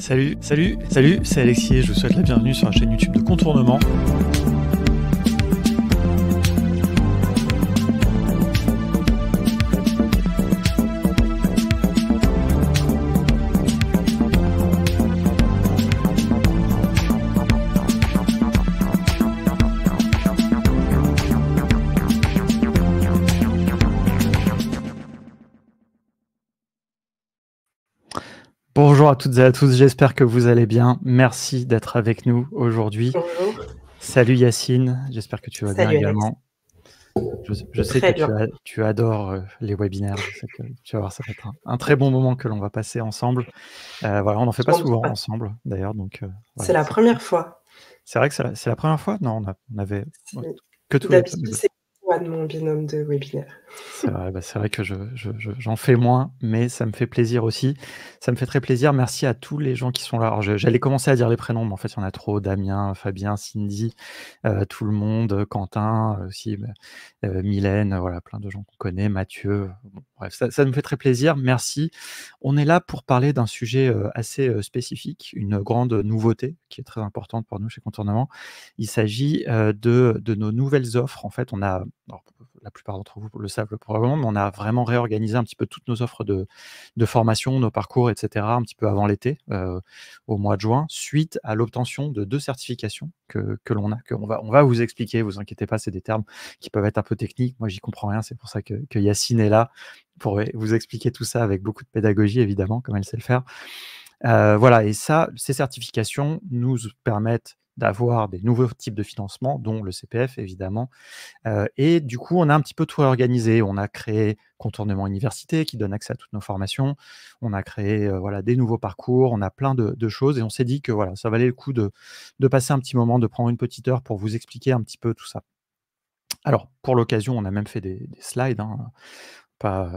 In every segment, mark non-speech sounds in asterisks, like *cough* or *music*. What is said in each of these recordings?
Salut, salut, salut, c'est Alexis et je vous souhaite la bienvenue sur la chaîne YouTube de Contournement. Bonjour à toutes et à tous, j'espère que vous allez bien. Merci d'être avec nous aujourd'hui. Salut Yacine, j'espère que tu vas bien également. Euh, je, sais que tu, adores les webinaires, tu vas voir, ça va être un, très bon moment que l'on va passer ensemble. Euh, voilà, on n'en fait pas souvent ensemble d'ailleurs. donc. Euh, c'est la première fois. C'est vrai que c'est la, première fois Non, on, a, avait que tous les de mon binôme de webinaire. C'est vrai, bah, que j'en fais moins, mais ça me fait plaisir aussi. Ça me fait très plaisir. Merci à tous les gens qui sont là. J'allais commencer à dire les prénoms, mais en fait, il y en a trop. Damien, Fabien, Cindy, euh, tout le monde, Quentin euh, aussi, euh, Mylène, voilà, plein de gens qu'on connaît, Mathieu. bref, ça, me fait très plaisir. Merci. On est là pour parler d'un sujet assez spécifique, une grande nouveauté qui est très importante pour nous chez Contournement. Il s'agit de, de nos nouvelles offres. En fait, on a la plupart d'entre vous le savent probablement, mais on a vraiment réorganisé un petit peu toutes nos offres de, formation, nos parcours, etc., un petit peu avant l'été, euh, au mois de juin, suite à l'obtention de deux certifications que, l'on a, qu'on va, on va vous expliquer, vous inquiétez pas, c'est des termes qui peuvent être un peu techniques, moi j'y comprends rien, c'est pour ça que, que Yacine est là, pour vous expliquer tout ça avec beaucoup de pédagogie, évidemment, comme elle sait le faire. Euh, voilà, et ça, ces certifications nous permettent d'avoir des nouveaux types de financement, dont le CPF évidemment. Euh, et du coup, on a un petit peu tout réorganisé, On a créé Contournement Université qui donne accès à toutes nos formations. On a créé euh, voilà, des nouveaux parcours. On a plein de, choses et on s'est dit que voilà, ça valait le coup de, passer un petit moment, de prendre une petite heure pour vous expliquer un petit peu tout ça. Alors, pour l'occasion, on a même fait des, slides. Hein. Euh,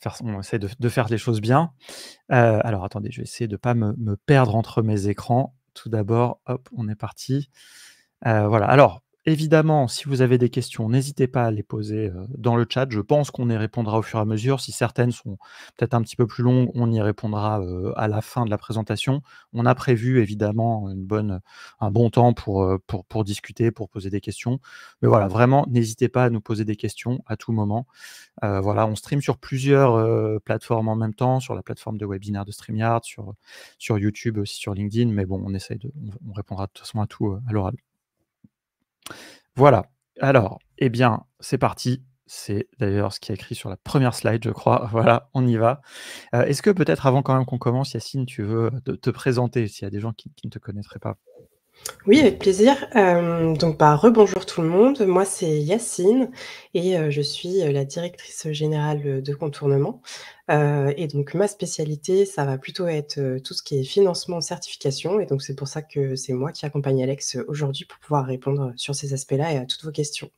faire, on essaie de, faire les choses bien. Euh, alors attendez, je vais essayer de ne pas me, perdre entre mes écrans. Tout d'abord, hop, on est parti. Euh, voilà. Alors, Évidemment, si vous avez des questions, n'hésitez pas à les poser euh, dans le chat. Je pense qu'on y répondra au fur et à mesure. Si certaines sont peut-être un petit peu plus longues, on y répondra euh, à la fin de la présentation. On a prévu évidemment un bon temps euh, pour, discuter, pour poser des questions. Mais voilà, vraiment, n'hésitez pas à nous poser des questions à tout moment. voilà, on stream sur plusieurs plateformes en même temps, sur la plateforme de webinaire de StreamYard, sur, sur YouTube, aussi sur LinkedIn. Mais bon, on essaye de, on, répondra de toute façon à tout à l'oral. Voilà. Alors, eh bien, c'est parti. C'est d'ailleurs ce qui est écrit sur la première slide, je crois. *laughs* Voilà, on y va. Euh, est-ce que peut-être avant quand même qu'on commence, Yacine, tu veux euh, te présenter s'il y a des gens qui, qui ne te connaîtraient pas oui, avec plaisir. Euh, donc, bah, rebonjour tout le monde. Moi, c'est Yacine et euh, je suis euh, la directrice générale de contournement. et donc, ma spécialité, ça va plutôt être tout ce qui est financement, certification. Et donc, c'est pour ça que c'est moi qui accompagne Alex aujourd'hui pour pouvoir répondre sur ces aspects-là et à toutes vos questions.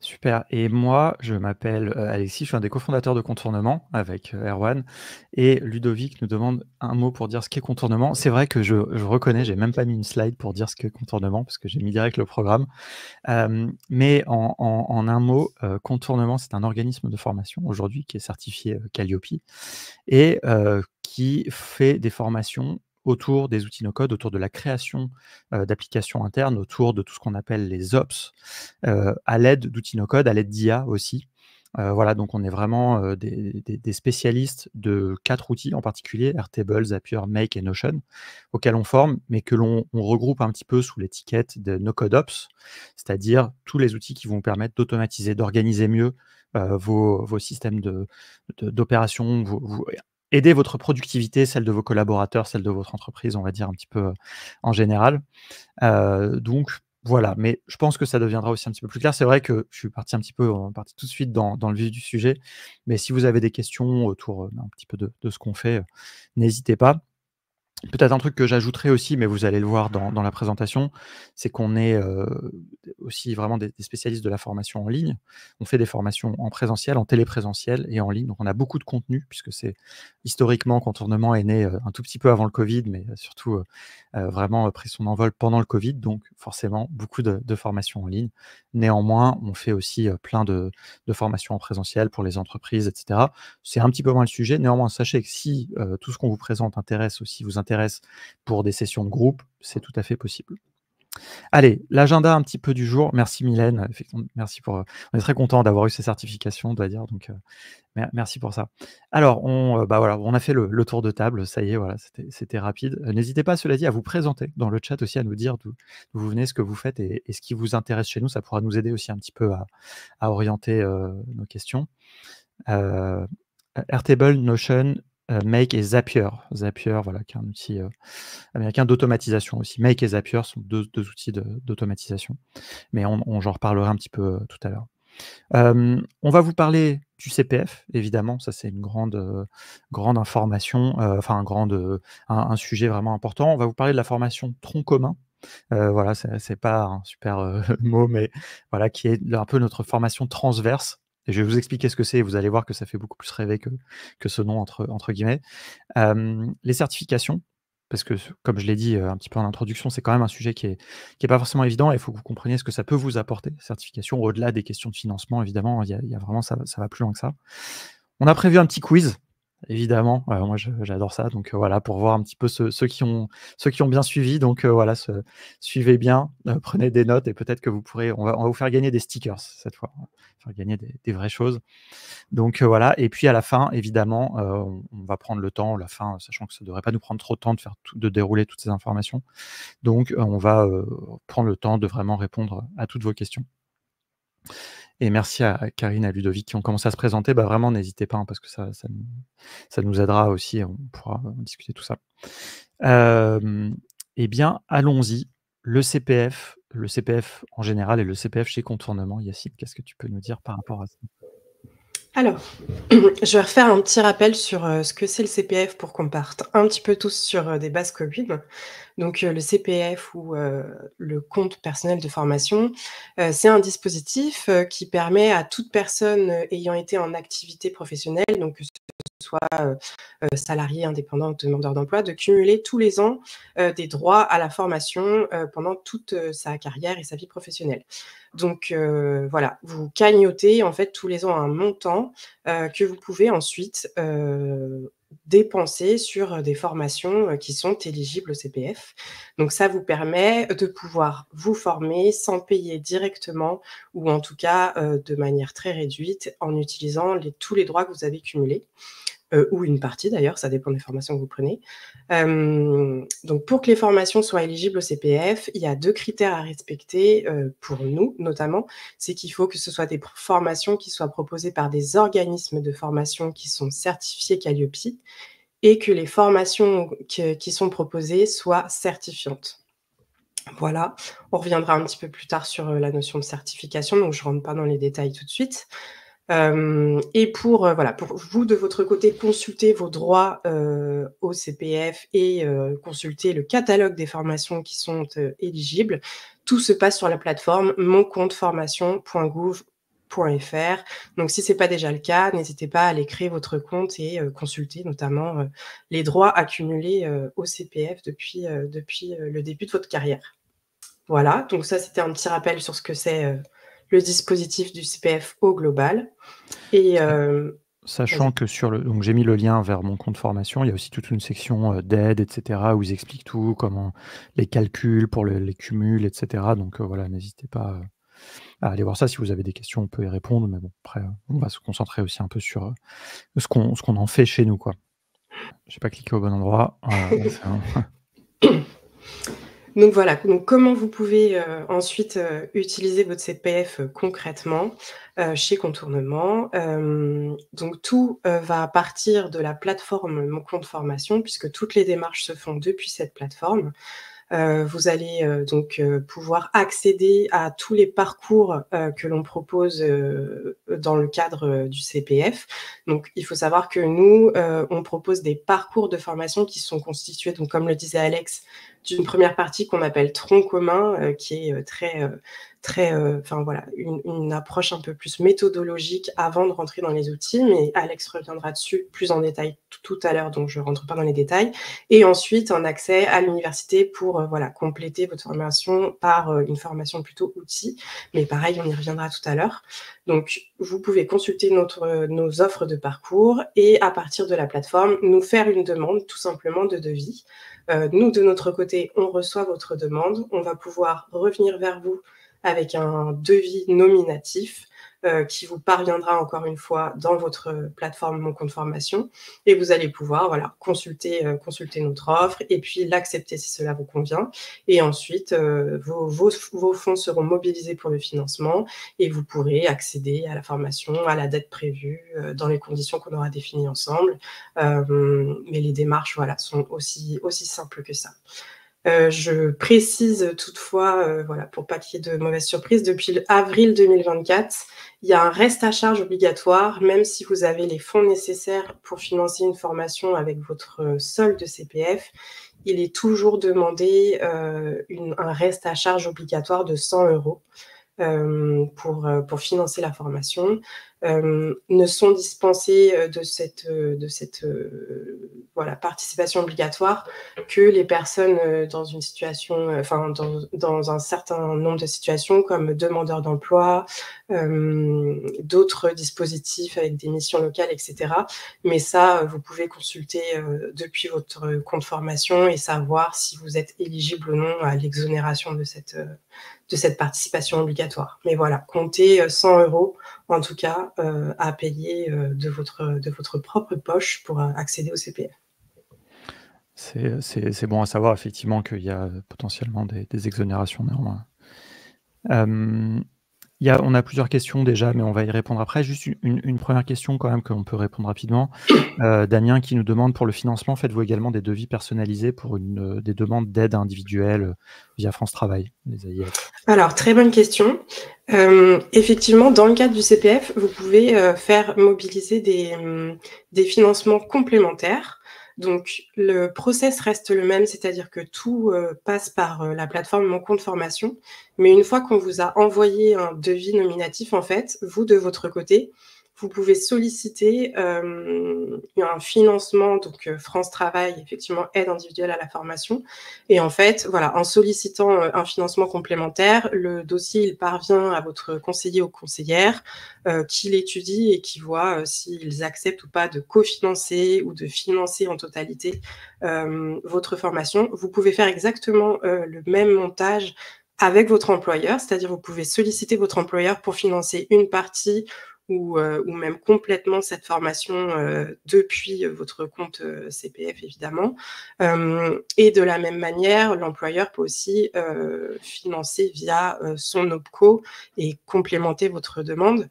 Super. Et moi, je m'appelle euh, Alexis, je suis un des cofondateurs de Contournement avec euh, Erwan. Et Ludovic nous demande un mot pour dire ce qu'est Contournement. C'est vrai que je, je reconnais, j'ai même pas mis une slide pour dire ce qu'est Contournement, parce que j'ai mis direct le programme. Euh, mais en, un mot, Contournement, c'est un organisme de formation aujourd'hui qui est certifié Calliope et qui fait des formations autour des outils no-code, autour de la création euh, d'applications internes, autour de tout ce qu'on appelle les ops, euh, à l'aide d'outils no-code, à l'aide d'IA aussi. Euh, voilà, donc on est vraiment des, spécialistes de quatre outils en particulier, Airtable, Zapier, Make et Notion, auxquels on forme, mais que l'on regroupe un petit peu sous l'étiquette de no-code ops, c'est-à-dire tous les outils qui vont permettre d'automatiser, d'organiser mieux vos, systèmes d'opération, vos aider votre productivité, celle de vos collaborateurs, celle de votre entreprise, on va dire un petit peu euh, en général. Euh, donc voilà, mais je pense que ça deviendra aussi un petit peu plus clair. C'est vrai que je suis parti un petit peu, on euh, parti tout de suite dans, le vif du sujet, mais si vous avez des questions autour un petit peu de ce qu'on fait, n'hésitez pas. Peut-être un truc que j'ajouterai aussi, mais vous allez le voir dans, dans la présentation, c'est qu'on est, euh, aussi vraiment des, spécialistes de la formation en ligne. On fait des formations en présentiel, en téléprésentiel et en ligne. Donc on a beaucoup de contenu, puisque c'est historiquement, Contournement est né euh, un tout petit peu avant le Covid, mais surtout euh, vraiment pris son envol pendant le Covid. Donc forcément, beaucoup de, de formations en ligne. Néanmoins, on fait aussi plein de, de, formations en présentiel pour les entreprises, etc. C'est un petit peu moins le sujet. Néanmoins, sachez que si tout ce qu'on vous présente intéresse aussi vous intéresse, pour des sessions de groupe, c'est tout à fait possible. Allez, l'agenda un petit peu du jour. Merci Mylène, merci pour. On est très content d'avoir eu ces certifications, on doit dire. Donc, euh, merci pour ça. Alors, on, euh, bah voilà, on a fait le, tour de table. Ça y est, voilà, c'était rapide. Euh, n'hésitez pas, cela dit, à vous présenter dans le chat aussi, à nous dire d'où vous venez, ce que vous faites et, ce qui vous intéresse chez nous. Ça pourra nous aider aussi un petit peu à, orienter nos questions. Airtable, Notion, euh, Make et Zapier. Zapier, voilà, qui est un outil euh, américain d'automatisation aussi. Make et Zapier sont deux, outils d'automatisation. Mais on, on j'en reparlera un petit peu euh, tout à l'heure. on va vous parler du CPF, évidemment, ça c'est une grande, grande information, enfin un, grand, un, sujet vraiment important. On va vous parler de la formation tronc commun, voilà, c'est pas un super *laughs* mot, mais voilà, qui est un peu notre formation transverse et je vais vous expliquer ce que c'est, vous allez voir que ça fait beaucoup plus rêver que, que ce nom, entre, guillemets. les certifications, parce que comme je l'ai dit euh, un petit peu en introduction, c'est quand même un sujet qui n'est est pas forcément évident et il faut que vous compreniez ce que ça peut vous apporter, certification, au-delà des questions de financement, évidemment, il y, vraiment, ça va plus loin que ça. On a prévu un petit quiz évidemment. moi, j'adore ça. Donc euh, voilà, pour voir un petit peu ceux, qui ont, ceux qui ont bien suivi. Donc euh, voilà, suivez bien, euh, prenez des notes et peut-être que vous pourrez. On va, vous faire gagner des stickers cette fois. faire gagner des, vraies choses. Donc voilà. Et puis à la fin, évidemment, on, va prendre le temps, la fin, sachant que ça ne devrait pas nous prendre trop de temps de, faire de dérouler toutes ces informations. Donc on va prendre le temps de vraiment répondre à toutes vos questions. Et merci à Karine, à Ludovic qui ont commencé à se présenter. Bah, vraiment, n'hésitez pas, hein, parce que ça, ça, nous aidera aussi. On pourra euh, discuter tout ça. eh bien, allons-y. Le CPF, le CPF en général et le CPF chez Contournement. Yacine, qu'est-ce que tu peux nous dire par rapport à ça alors, *clears throat* je vais refaire un petit rappel sur euh, ce que c'est le CPF pour qu'on parte un petit peu tous sur euh, des bases communes. Donc, euh, le CPF ou le compte personnel de formation, c'est un dispositif qui permet à toute personne ayant été en activité professionnelle, donc soit euh, euh, salarié, indépendant, demandeur d'emploi, de cumuler tous les ans euh, des droits à la formation pendant toute sa carrière et sa vie professionnelle. Donc voilà, vous cagnotez en fait tous les ans un montant que vous pouvez ensuite dépenser sur des formations qui sont éligibles au CPF. Donc ça vous permet de pouvoir vous former sans payer directement ou en tout cas de manière très réduite en utilisant tous les droits que vous avez cumulés. Euh, ou une partie d'ailleurs, ça dépend des formations que vous prenez. Euh, donc pour que les formations soient éligibles au CPF, il y a deux critères à respecter euh, pour nous notamment, c'est qu'il faut que ce soit des formations qui soient proposées par des organismes de formation qui sont certifiés Calliope et que les formations qui sont proposées soient certifiantes. Voilà, on reviendra un petit peu plus tard sur euh, la notion de certification, donc je ne rentre pas dans les détails tout de suite. Euh, et pour, euh, voilà, pour vous, de votre côté, consulter vos droits euh, au CPF et consulter le catalogue des formations qui sont éligibles. Tout se passe sur la plateforme moncompteformation.gouv.fr. Donc, si c'est pas déjà le cas, n'hésitez pas à aller créer votre compte et consulter notamment les droits accumulés au CPF depuis, depuis le début de votre carrière. Voilà, donc ça, c'était un petit rappel sur ce que c'est le dispositif du CPF au global. Et, euh, Sachant que sur le, donc j'ai mis le lien vers mon compte formation, il y a aussi toute une section euh, d'aide, etc., où ils expliquent tout, comment les calculs pour les cumuls, etc. Donc euh, voilà, n'hésitez pas à aller voir ça. Si vous avez des questions, on peut y répondre. Mais bon, après, on va se concentrer aussi un peu sur ce qu'on en fait chez nous, quoi. n'ai pas cliqué au bon endroit. *laughs* *laughs* Donc voilà, donc comment vous pouvez euh, ensuite euh, utiliser votre CPF euh, concrètement chez Contournement. donc tout va partir de la plateforme Mon compte formation, puisque toutes les démarches se font depuis cette plateforme. vous allez donc pouvoir accéder à tous les parcours que l'on propose dans le cadre du CPF. Donc il faut savoir que nous, on propose des parcours de formation qui sont constitués, donc comme le disait Alex, d'une première partie qu'on appelle tronc commun, euh, qui est euh, très, euh, très, enfin voilà, une, approche un peu plus méthodologique avant de rentrer dans les outils. Mais Alex reviendra dessus plus en détail tout à l'heure, donc je ne rentre pas dans les détails. Et ensuite un accès à l'université pour voilà compléter votre formation par une formation plutôt outils. Mais pareil, on y reviendra tout à l'heure. Donc vous pouvez consulter notre, nos offres de parcours et à partir de la plateforme nous faire une demande tout simplement de devis. Euh, nous, de notre côté, on reçoit votre demande. On va pouvoir revenir vers vous avec un devis nominatif euh, qui vous parviendra encore une fois dans votre euh, plateforme Mon compte formation et vous allez pouvoir voilà, consulter, euh, consulter notre offre et puis l'accepter si cela vous convient. Et ensuite, vos, vos, fonds seront mobilisés pour le financement et vous pourrez accéder à la formation, à la dette prévue, dans les conditions qu'on aura définies ensemble. mais les démarches voilà, sont aussi, aussi simples que ça. Euh, je précise toutefois, pour euh, voilà, pour pas qu'il y ait de mauvaises surprises, depuis avril 2024, il y a un reste à charge obligatoire, même si vous avez les fonds nécessaires pour financer une formation avec votre solde CPF, il est toujours demandé euh, un reste à charge obligatoire de 100 euros. pour, financer la formation. Euh, ne sont dispensés euh, de cette, euh, de cette voilà, participation obligatoire que les personnes dans une situation, enfin dans, dans, un certain nombre de situations comme demandeurs d'emploi, d'autres dispositifs avec des missions locales, etc. Mais ça, vous pouvez consulter depuis votre compte formation et savoir si vous êtes éligible ou non à l'exonération de cette, de cette participation obligatoire. Mais voilà, comptez 100 euros en tout cas euh, à payer euh, de, votre, de votre propre poche pour euh, accéder au CPF. C'est bon à savoir effectivement qu'il y a potentiellement des, exonérations néanmoins on a plusieurs questions déjà, mais on va y répondre après. Juste une, première question quand même qu'on peut répondre rapidement. *coughs* Euh, Damien qui nous demande pour le financement, faites-vous également des devis personnalisés pour une, euh, des demandes d'aide individuelle euh, via France Travail, les AIF Alors, très bonne question. Euh, effectivement, dans le cadre du CPF, vous pouvez faire mobiliser des hum, financements complémentaires donc le process reste le même, c'est-à-dire que tout euh, passe par euh, la plateforme Mon compte formation, mais une fois qu'on vous a envoyé un devis nominatif, en fait, vous de votre côté, vous pouvez solliciter euh, un financement. Donc, euh, France Travail, effectivement, aide individuelle à la formation. Et en fait, voilà, en sollicitant euh, un financement complémentaire, le dossier, il parvient à votre conseiller ou conseillère euh, qui l'étudie et qui voit s'ils acceptent ou pas de cofinancer ou de financer en totalité votre formation. Vous pouvez faire exactement le même montage avec votre employeur, c'est-à-dire vous pouvez solliciter votre employeur pour financer une partie euh, ou, même complètement cette formation euh, depuis euh, votre compte CPF, évidemment. et de la même manière, l'employeur peut aussi financer via son OPCO et complémenter votre demande.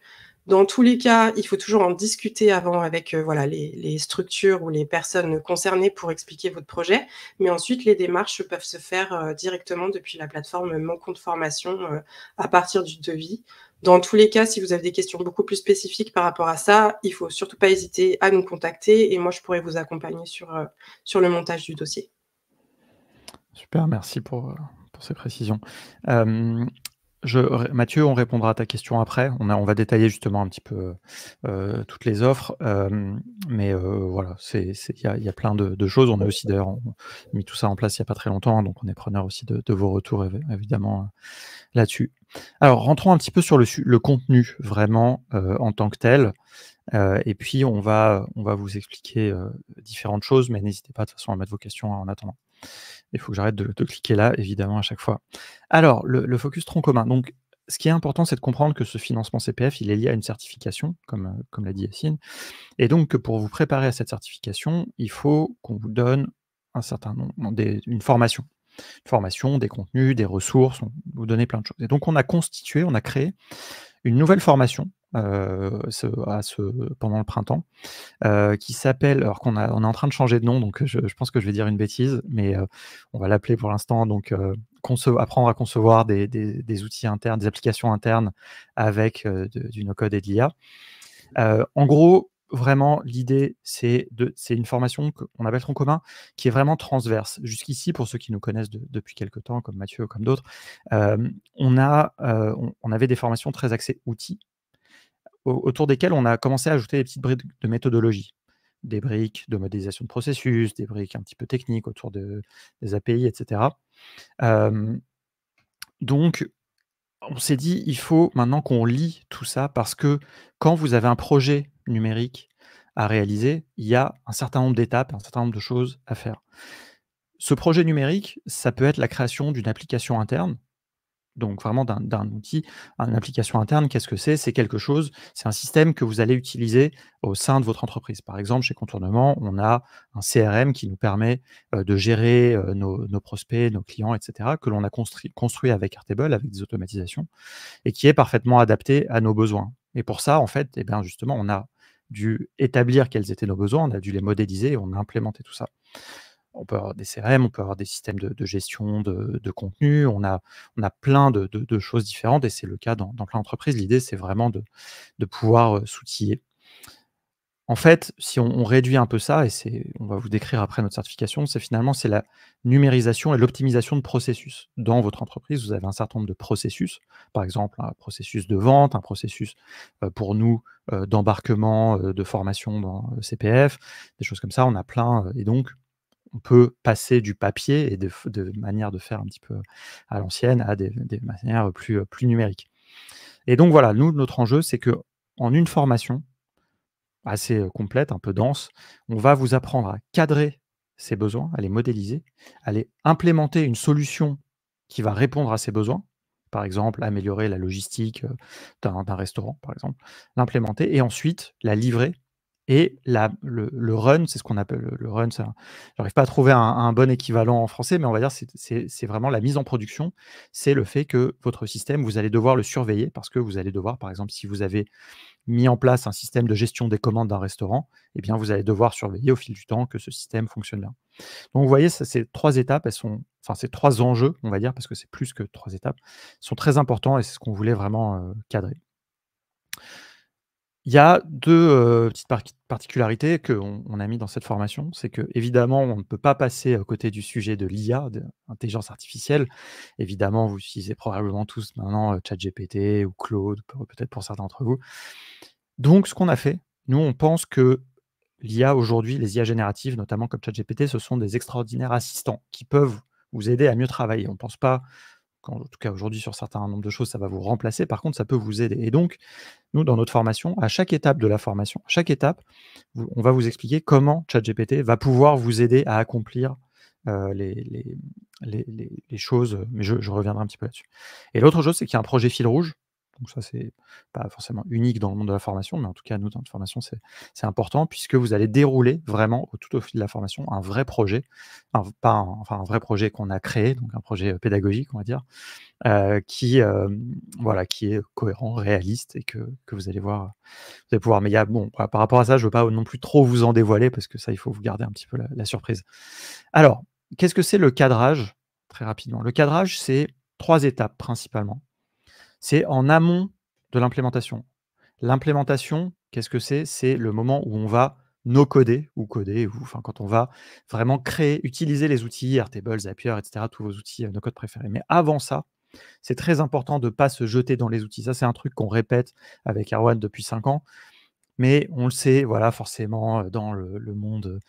Dans tous les cas, il faut toujours en discuter avant avec voilà, les, structures ou les personnes concernées pour expliquer votre projet. Mais ensuite, les démarches peuvent se faire directement depuis la plateforme Mon compte formation à partir du devis. Dans tous les cas, si vous avez des questions beaucoup plus spécifiques par rapport à ça, il ne faut surtout pas hésiter à nous contacter et moi, je pourrais vous accompagner sur, euh, sur le montage du dossier. Super, merci pour, euh, ces précisions. Mathieu, on répondra à ta question après. On, va détailler justement un petit peu euh, toutes les offres. Euh, mais euh, voilà, il y, a, plein de, choses. On a aussi d'ailleurs mis tout ça en place il n'y a pas très longtemps. Hein, donc on est preneur aussi de, vos retours, évidemment, là-dessus. Alors rentrons un petit peu sur le, contenu vraiment en tant que tel. et puis on va, on va vous expliquer différentes choses, mais n'hésitez pas de toute façon à mettre vos questions hein, en attendant. Il faut que j'arrête de, cliquer là, évidemment, à chaque fois. Alors, le, focus tronc commun. Donc, ce qui est important, c'est de comprendre que ce financement CPF, il est lié à une certification, comme, euh, comme l'a dit Yacine. Et donc, pour vous préparer à cette certification, il faut qu'on vous donne un certain nombre, une formation. Une formation, des contenus, des ressources, on vous donner plein de choses. Et donc, on a constitué, on a créé une nouvelle formation euh, à ce, pendant le printemps, euh, qui s'appelle, alors qu'on a, on est en train de changer de nom, donc je, pense que je vais dire une bêtise, mais euh, on va l'appeler pour l'instant, donc se apprendre à concevoir des, outils internes, des applications internes avec du no-code et de l'IA. en gros, vraiment, l'idée, c'est une formation qu'on appelle en commun, qui est vraiment transverse. Jusqu'ici, pour ceux qui nous connaissent depuis quelques temps, comme Mathieu ou comme d'autres, euh, on, a, euh, on, avait des formations très axées outils, autour desquelles on a commencé à ajouter des petites briques de méthodologie, des briques de modélisation de processus, des briques un petit peu techniques autour de, des API, etc. Euh, donc, on s'est dit, il faut maintenant qu'on lit tout ça parce que quand vous avez un projet numérique à réaliser, il y a un certain nombre d'étapes, un certain nombre de choses à faire. Ce projet numérique, ça peut être la création d'une application interne donc vraiment d'un outil, une application interne, qu'est-ce que c'est C'est quelque chose, c'est un système que vous allez utiliser au sein de votre entreprise. Par exemple, chez Contournement, on a un CRM qui nous permet euh, de gérer euh, nos, prospects, nos clients, etc., que l'on a construit, avec Airtable, avec des automatisations, et qui est parfaitement adapté à nos besoins. Et pour ça, en fait, eh bien justement, on a dû établir quels étaient nos besoins, on a dû les modéliser on a implémenté tout ça on peut avoir des CRM, on peut avoir des systèmes de, gestion de, contenu, on a, on a plein de, choses différentes et c'est le cas dans, dans plein d'entreprises. L'idée, c'est vraiment de, pouvoir s'outiller. En fait, si on, réduit un peu ça, et on va vous décrire après notre certification, c'est finalement c'est la numérisation et l'optimisation de processus. Dans votre entreprise, vous avez un certain nombre de processus, par exemple un processus de vente, un processus pour nous d'embarquement, de formation dans CPF, des choses comme ça. On a plein, et donc on peut passer du papier et de, manière de faire un petit peu à l'ancienne à des, manières plus, plus numériques. Et donc voilà, nous, notre enjeu, c'est que en une formation assez complète, un peu dense, on va vous apprendre à cadrer ses besoins, à les modéliser, à les implémenter une solution qui va répondre à ces besoins, par exemple, améliorer la logistique d'un restaurant, par exemple, l'implémenter et ensuite la livrer et le, run, c'est ce qu'on appelle le run, j'arrive pas à trouver un, bon équivalent en français, mais on va dire c'est vraiment la mise en production. C'est le fait que votre système, vous allez devoir le surveiller parce que vous allez devoir, par exemple, si vous avez mis en place un système de gestion des commandes d'un restaurant, eh bien, vous allez devoir surveiller au fil du temps que ce système fonctionne bien. Donc, vous voyez, ça, ces trois étapes, elles sont, enfin, ces trois enjeux, on va dire, parce que c'est plus que trois étapes, sont très importants et c'est ce qu'on voulait vraiment euh, cadrer. Il y a deux petites particularités qu'on on a mis dans cette formation. C'est que, évidemment, on ne peut pas passer à côté du sujet de l'IA, intelligence artificielle. Évidemment, vous utilisez probablement tous maintenant ChatGPT ou Claude, peut-être pour certains d'entre vous. Donc, ce qu'on a fait, nous, on pense que l'IA aujourd'hui, les IA génératives, notamment comme ChatGPT, ce sont des extraordinaires assistants qui peuvent vous aider à mieux travailler. On ne pense pas en tout cas aujourd'hui sur certains nombre de choses, ça va vous remplacer. Par contre, ça peut vous aider. Et donc, nous, dans notre formation, à chaque étape de la formation, à chaque étape, on va vous expliquer comment ChatGPT va pouvoir vous aider à accomplir euh, les, choses. Mais je, je, reviendrai un petit peu là-dessus. Et l'autre chose, c'est qu'il y a un projet fil rouge donc ça, c'est pas forcément unique dans le monde de la formation, mais en tout cas, nous, dans notre formation, c'est important puisque vous allez dérouler vraiment tout au fil de la formation un vrai projet, pas enfin un vrai projet qu'on a créé, donc un projet euh, pédagogique, on va dire, euh, qui, euh, voilà, qui est cohérent, réaliste et que, vous allez voir, allez pouvoir. Mais il y bon, par rapport à ça, je ne veux pas non plus trop vous en dévoiler parce que ça, il faut vous garder un petit peu la surprise. Alors, qu'est-ce que c'est le cadrage Très rapidement. Le cadrage, c'est trois étapes principalement. C'est en amont de l'implémentation. L'implémentation, qu'est-ce que c'est C'est le moment où on va no coder ou coder, ou enfin quand on va vraiment créer, utiliser les outils Airtable, Zapier, etc., tous vos outils euh, no code préférés. Mais avant ça, c'est très important de ne pas se jeter dans les outils. Ça, c'est un truc qu'on répète avec Erwan depuis cinq ans. Mais on le sait, voilà, forcément, euh, dans le, monde,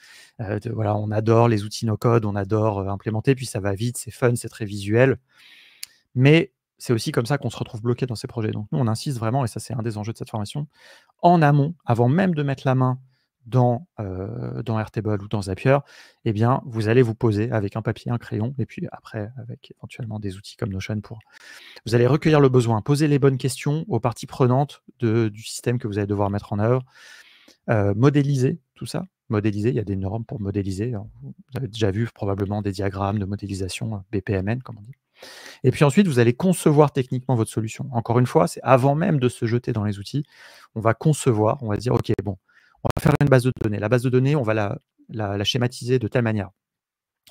euh, voilà, on adore les outils no code, on adore implémenter, puis ça va vite, c'est fun, c'est très visuel. Mais c'est aussi comme ça qu'on se retrouve bloqué dans ces projets. Donc nous, on insiste vraiment, et ça c'est un des enjeux de cette formation, en amont, avant même de mettre la main dans, euh, dans ou dans Zapier, eh bien, vous allez vous poser avec un papier, un crayon, et puis après, avec éventuellement des outils comme Notion pour. Vous allez recueillir le besoin, poser les bonnes questions aux parties prenantes du système que vous allez devoir mettre en œuvre, euh, modéliser tout ça. Modéliser, il y a des normes pour modéliser. Vous avez déjà vu probablement des diagrammes de modélisation euh, BPMN, comme on dit. Et puis ensuite, vous allez concevoir techniquement votre solution. Encore une fois, c'est avant même de se jeter dans les outils, on va concevoir, on va dire, OK, bon, on va faire une base de données. La base de données, on va la, schématiser de telle manière.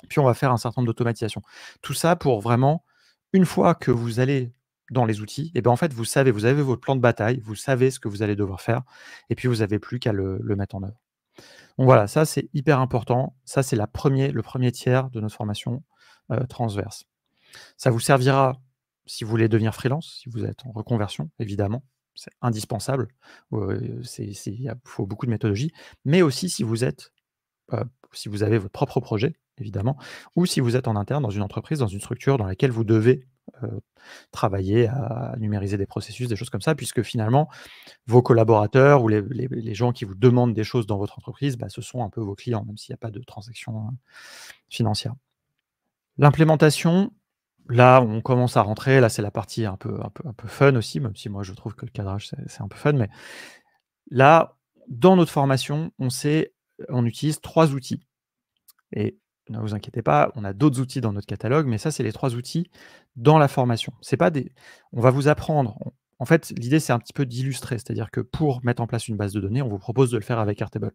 Puis on va faire un certain nombre d'automatisations. Tout ça pour vraiment, une fois que vous allez dans les outils, et eh bien en fait, vous savez, vous avez votre plan de bataille, vous savez ce que vous allez devoir faire, et puis vous n'avez plus qu'à le, mettre en œuvre. Donc voilà, ça c'est hyper important. Ça c'est le premier tiers de notre formation euh, transverse. Ça vous servira si vous voulez devenir freelance, si vous êtes en reconversion, évidemment, c'est indispensable. Euh, il faut beaucoup de méthodologie. Mais aussi si vous êtes, euh, si vous avez votre propre projet, évidemment, ou si vous êtes en interne dans une entreprise, dans une structure dans laquelle vous devez euh, travailler à numériser des processus, des choses comme ça, puisque finalement, vos collaborateurs ou les, gens qui vous demandent des choses dans votre entreprise, bah, ce sont un peu vos clients, même s'il n'y a pas de transaction financière. L'implémentation, là, on commence à rentrer. Là, c'est la partie un peu, un, peu, un peu fun aussi, même si moi, je trouve que le cadrage, c'est un peu fun. Mais là, dans notre formation, on sait, on utilise trois outils. Et ne vous inquiétez pas, on a d'autres outils dans notre catalogue, mais ça, c'est les trois outils dans la formation. C'est pas des. On va vous apprendre. En fait, l'idée, c'est un petit peu d'illustrer, c'est-à-dire que pour mettre en place une base de données, on vous propose de le faire avec Artable.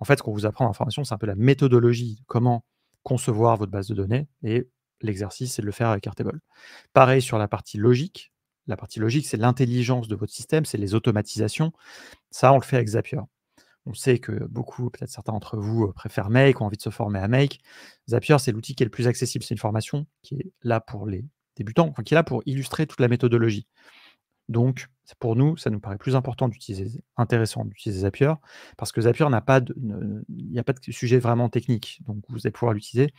En fait, ce qu'on vous apprend en formation, c'est un peu la méthodologie, comment concevoir votre base de données et L'exercice, c'est de le faire avec Artable. Pareil sur la partie logique. La partie logique, c'est l'intelligence de votre système, c'est les automatisations. Ça, on le fait avec Zapier. On sait que beaucoup, peut-être certains d'entre vous, euh, préfèrent Make, ont envie de se former à Make. Zapier, c'est l'outil qui est le plus accessible. C'est une formation qui est là pour les débutants, qui est là pour illustrer toute la méthodologie. Donc, pour nous, ça nous paraît plus important d'utiliser, intéressant d'utiliser Zapier, parce que Zapier n'a pas de, il n'y a pas de sujet vraiment technique. Donc, vous allez pouvoir l'utiliser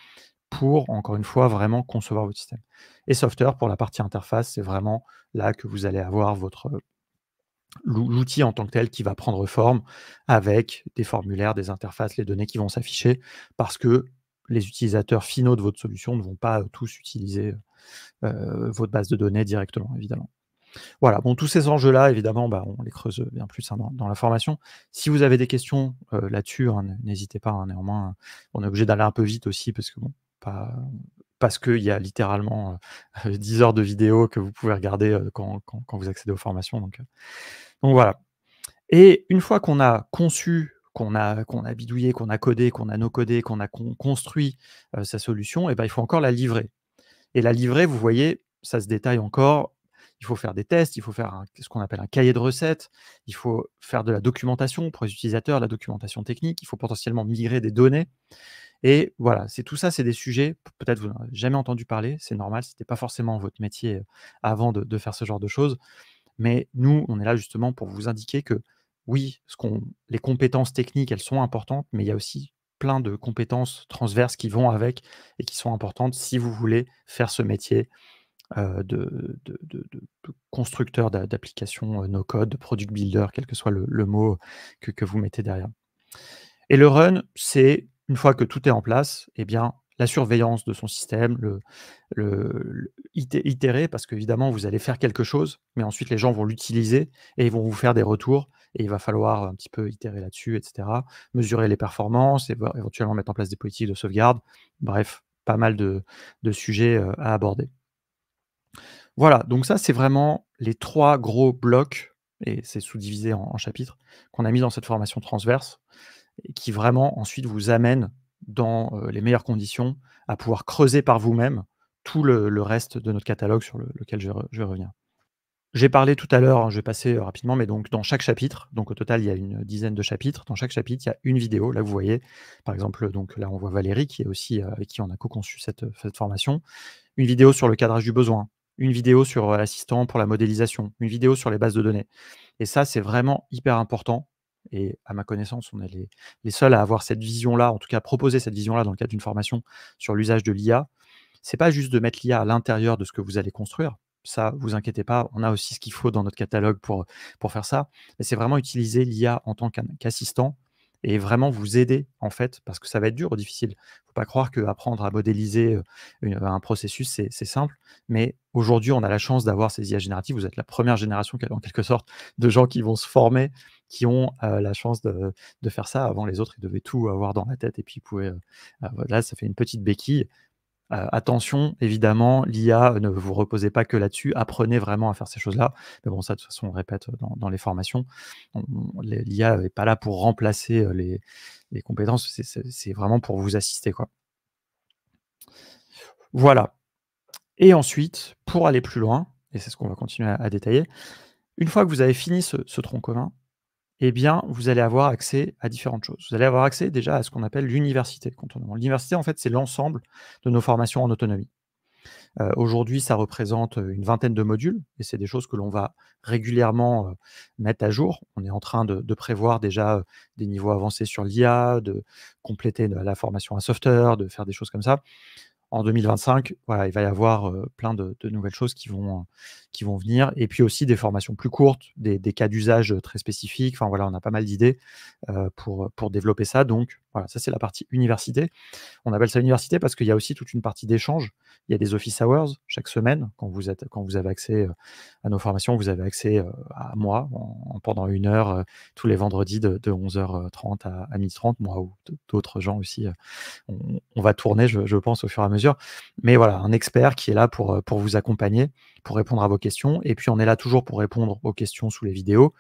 pour, encore une fois, vraiment concevoir votre système. Et software, pour la partie interface, c'est vraiment là que vous allez avoir votre euh, l'outil en tant que tel qui va prendre forme avec des formulaires, des interfaces, les données qui vont s'afficher, parce que les utilisateurs finaux de votre solution ne vont pas euh, tous utiliser euh, votre base de données directement, évidemment. Voilà, bon, tous ces enjeux-là, évidemment, bah, on les creuse bien plus hein, dans, la formation. Si vous avez des questions là-dessus, hein, n'hésitez pas, hein, néanmoins, on est obligé d'aller un peu vite aussi, parce que bon, parce qu'il y a littéralement 10 heures de vidéos que vous pouvez regarder quand, vous accédez aux formations. Donc, voilà. Et une fois qu'on a conçu, qu'on a, bidouillé, qu'on a codé, qu'on a no-codé, qu'on a construit sa solution, et eh ben, il faut encore la livrer. Et la livrer, vous voyez, ça se détaille encore. Il faut faire des tests, il faut faire ce qu'on appelle un cahier de recettes, il faut faire de la documentation pour les utilisateurs, la documentation technique, il faut potentiellement migrer des données. Et voilà, c'est tout ça, c'est des sujets, peut-être vous n'avez jamais entendu parler, c'est normal, ce n'était pas forcément votre métier avant de, faire ce genre de choses. Mais nous, on est là justement pour vous indiquer que oui, les compétences techniques, elles sont importantes, mais il y a aussi plein de compétences transverses qui vont avec et qui sont importantes si vous voulez faire ce métier de, constructeur d'applications no-code, de product builder, quel que soit le, mot que, vous mettez derrière. Et le run, c'est une fois que tout est en place, eh bien, la surveillance de son système, le, itérer, parce qu'évidemment, vous allez faire quelque chose, mais ensuite les gens vont l'utiliser et ils vont vous faire des retours. Et il va falloir un petit peu itérer là-dessus, etc. Mesurer les performances, et éventuellement mettre en place des politiques de sauvegarde. Bref, pas mal de, sujets euh, à aborder. Voilà, donc ça, c'est vraiment les trois gros blocs, et c'est sous-divisé en chapitres, qu'on a mis dans cette formation transverse qui vraiment ensuite vous amène dans les meilleures conditions à pouvoir creuser par vous-même tout le, reste de notre catalogue sur lequel je, reviens. J'ai parlé tout à l'heure, hein, je vais passer rapidement, mais donc dans chaque chapitre, donc au total il y a une dizaine de chapitres, dans chaque chapitre il y a une vidéo. Là vous voyez, par exemple, donc là on voit Valérie qui est aussi avec qui on a co-conçu cette, formation, une vidéo sur le cadrage du besoin, une vidéo sur l'assistant pour la modélisation, une vidéo sur les bases de données. Et ça c'est vraiment hyper important et à ma connaissance, on est les, seuls à avoir cette vision-là, en tout cas proposer cette vision-là dans le cadre d'une formation sur l'usage de l'IA, c'est pas juste de mettre l'IA à l'intérieur de ce que vous allez construire. Ça, vous inquiétez pas, on a aussi ce qu'il faut dans notre catalogue pour, pour faire ça. Mais c'est vraiment utiliser l'IA en tant qu'assistant et vraiment vous aider en fait, parce que ça va être dur, ou difficile. Il faut pas croire qu'apprendre à modéliser euh, un processus, c'est simple, mais aujourd'hui, on a la chance d'avoir ces IA génératives. Vous êtes la première génération, en quelque sorte, de gens qui vont se former, qui ont euh, la chance de, faire ça. Avant, les autres, ils devaient tout avoir dans la tête, et puis ils pouvaient. Euh, là, ça fait une petite béquille. Euh, attention, évidemment, l'IA, euh, ne vous reposez pas que là-dessus, apprenez vraiment à faire ces choses-là. Mais bon, ça, de toute façon, on répète euh, dans, les formations, l'IA n'est pas là pour remplacer les, compétences, c'est vraiment pour vous assister. Quoi. Voilà. Et ensuite, pour aller plus loin, et c'est ce qu'on va continuer à, détailler, une fois que vous avez fini ce tronc commun, eh bien, vous allez avoir accès à différentes choses. Vous allez avoir accès déjà à ce qu'on appelle l'université L'université, en fait, c'est l'ensemble de nos formations en autonomie. Euh, aujourd'hui, ça représente euh, une vingtaine de modules et c'est des choses que l'on va régulièrement euh, mettre à jour. On est en train de, prévoir déjà des niveaux avancés sur l'IA, de compléter la formation à software, de faire des choses comme ça. En 2025, il va y avoir plein de, de, nouvelles choses qui vont, qui vont venir, et puis aussi des formations plus courtes, des, cas d'usage très spécifiques. Enfin voilà, on a pas mal d'idées euh, pour, pour développer ça. Donc voilà, ça c'est la partie université. On appelle ça université parce qu'il y a aussi toute une partie d'échange. Il y a des office hours chaque semaine. Quand vous, êtes, quand vous avez accès euh, à nos formations, vous avez accès euh, à moi pendant une heure tous les vendredis de, 11h30 à, 10 h 30 moi ou d'autres gens aussi. On, va tourner, je, pense, au fur et à mesure. Mais voilà, un expert qui est là pour, pour vous accompagner pour répondre à vos questions. Et puis, on est là toujours pour répondre aux questions sous les vidéos.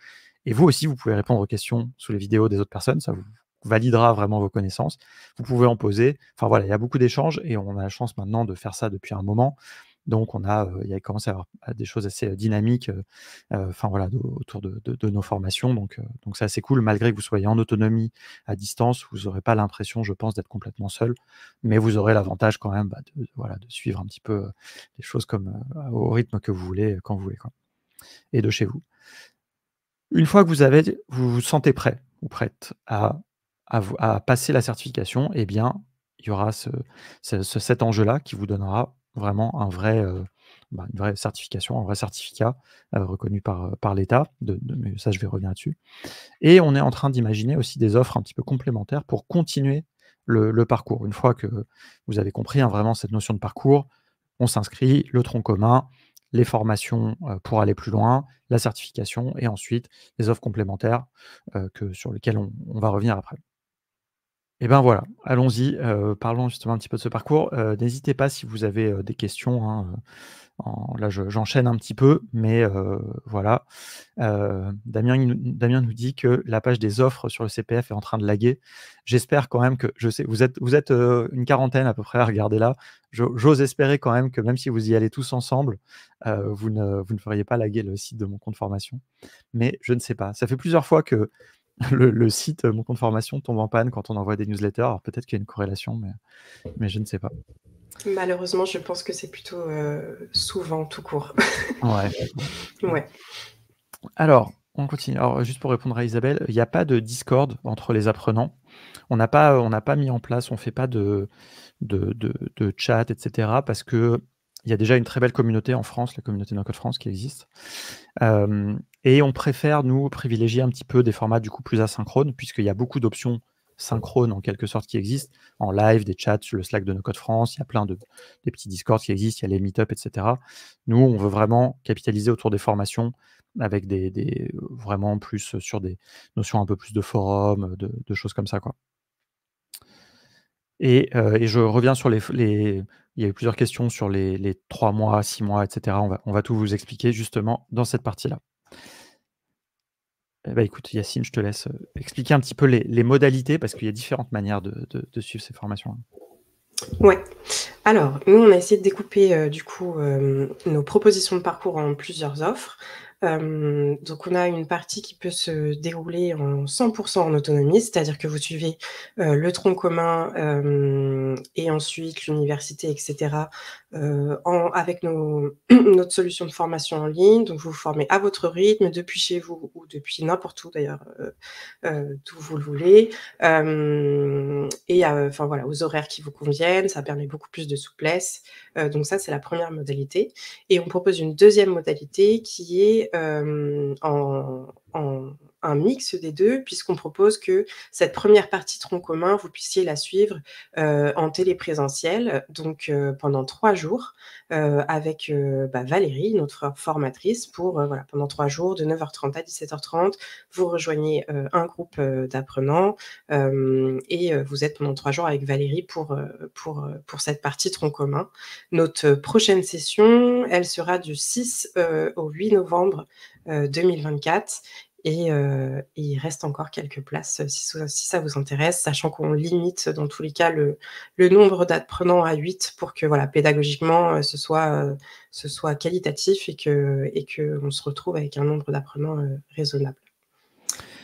Et vous aussi, vous pouvez répondre aux questions sous les vidéos des autres personnes. Ça vous validera vraiment vos connaissances. Vous pouvez en poser. Enfin voilà, il y a beaucoup d'échanges et on a la chance maintenant de faire ça depuis un moment. Donc, on a, il y a commencé à avoir bah, des choses assez dynamiques enfin voilà, autour de, nos formations. Donc, donc c'est assez cool, malgré que vous soyez en autonomie à distance, vous n'aurez pas l'impression, je pense, d'être complètement seul, mais vous aurez l'avantage quand même bah, de, voilà, de suivre un petit peu les choses comme, au rythme que vous voulez, quand vous voulez, et de chez vous. Une fois que vous, avez, vous vous sentez prêt ou prête à, à, à passer la certification, eh bien, il y aura cet enjeu-là qui vous donnera vraiment un vrai, euh, bah, une vraie certification, un vrai certificat euh, reconnu par, euh, par l'État. De, mais ça, je vais revenir dessus. Et on est en train d'imaginer aussi des offres un petit peu complémentaires pour continuer le, parcours. Une fois que vous avez compris hein, vraiment cette notion de parcours, on s'inscrit, le tronc commun, les formations pour aller plus loin, la certification et ensuite les offres complémentaires que, sur lesquelles on va revenir après. Et eh bien voilà, allons-y, euh, parlons justement un petit peu de ce parcours. Euh, n'hésitez pas si vous avez euh, des questions. Hein, là, j'enchaîne un petit peu, mais voilà. Damien, Damien, nous dit que la page des offres sur le CPF est en train de laguer. J'espère quand même que, je sais, vous êtes, vous êtes une quarantaine à peu près à regarder là. J'ose espérer quand même que même si vous y allez tous ensemble, vous ne, vous, ne, feriez pas laguer le site de mon compte formation. Mais je ne sais pas. Ça fait plusieurs fois que *laughs* le, site euh, Mon compte formation tombe en panne quand on envoie des newsletters. Alors peut-être qu'il y a une corrélation, mais, mais je ne sais pas. Malheureusement, je pense que c'est plutôt euh, souvent tout court. ouais. *laughs* ouais. Alors, on continue. Alors, juste pour répondre à Isabelle, il n'y a pas de Discord entre les apprenants. On n'a pas, on n'a pas mis en place, on ne fait pas de de, de, chat, etc. Parce que il y a déjà une très belle communauté en France, la communauté No Code France qui existe. Euh, et on préfère, nous, privilégier un petit peu des formats du coup plus asynchrones, puisqu'il y a beaucoup d'options synchrones en quelque sorte qui existent, en live, des chats sur le Slack de No Code France, il y a plein de des petits discords qui existent, il y a les meet etc. Nous, on veut vraiment capitaliser autour des formations avec des, vraiment plus sur des notions un peu plus de forum, de, choses comme ça. Quoi. Et, euh, je reviens sur les, les, Il y a eu plusieurs questions sur les, trois mois, six mois, etc. on va tout vous expliquer justement dans cette partie-là. Eh ben, écoute, Yacine, je te laisse euh, expliquer un petit peu les, modalités parce qu'il y a différentes manières de, suivre ces formations. Ouais. Alors, nous, on a essayé de découper euh, du coup euh, nos propositions de parcours en plusieurs offres. donc, on a une partie qui peut se dérouler en 100% en autonomie, c'est-à-dire que vous suivez le tronc commun et ensuite l'université, etc., euh, en, avec nos, *clears throat* notre solution de formation en ligne. Donc, vous vous formez à votre rythme, depuis chez vous ou depuis n'importe où d'ailleurs, euh, euh d'où vous le voulez. Euh, et enfin voilà, aux horaires qui vous conviennent, ça permet beaucoup plus de souplesse. donc ça, c'est la première modalité. Et on propose une deuxième modalité qui est en un mix des deux, puisqu'on propose que cette première partie tronc commun, vous puissiez la suivre euh, en téléprésentiel, donc euh, pendant trois jours, euh, avec bah, Valérie, notre formatrice, pour voilà, pendant trois jours, de 9h30 à 17h30, vous rejoignez un groupe d'apprenants et vous êtes pendant trois jours avec Valérie pour, pour, pour cette partie tronc commun. Notre prochaine session, elle sera du 6 au 8 novembre 2024 euh, et, il reste encore quelques places euh, si, ça vous intéresse, sachant qu'on limite dans tous les cas le, nombre d'apprenants à 8 pour que voilà, pédagogiquement euh, ce soit, qualitatif et qu'on que se retrouve avec un nombre d'apprenants raisonnable.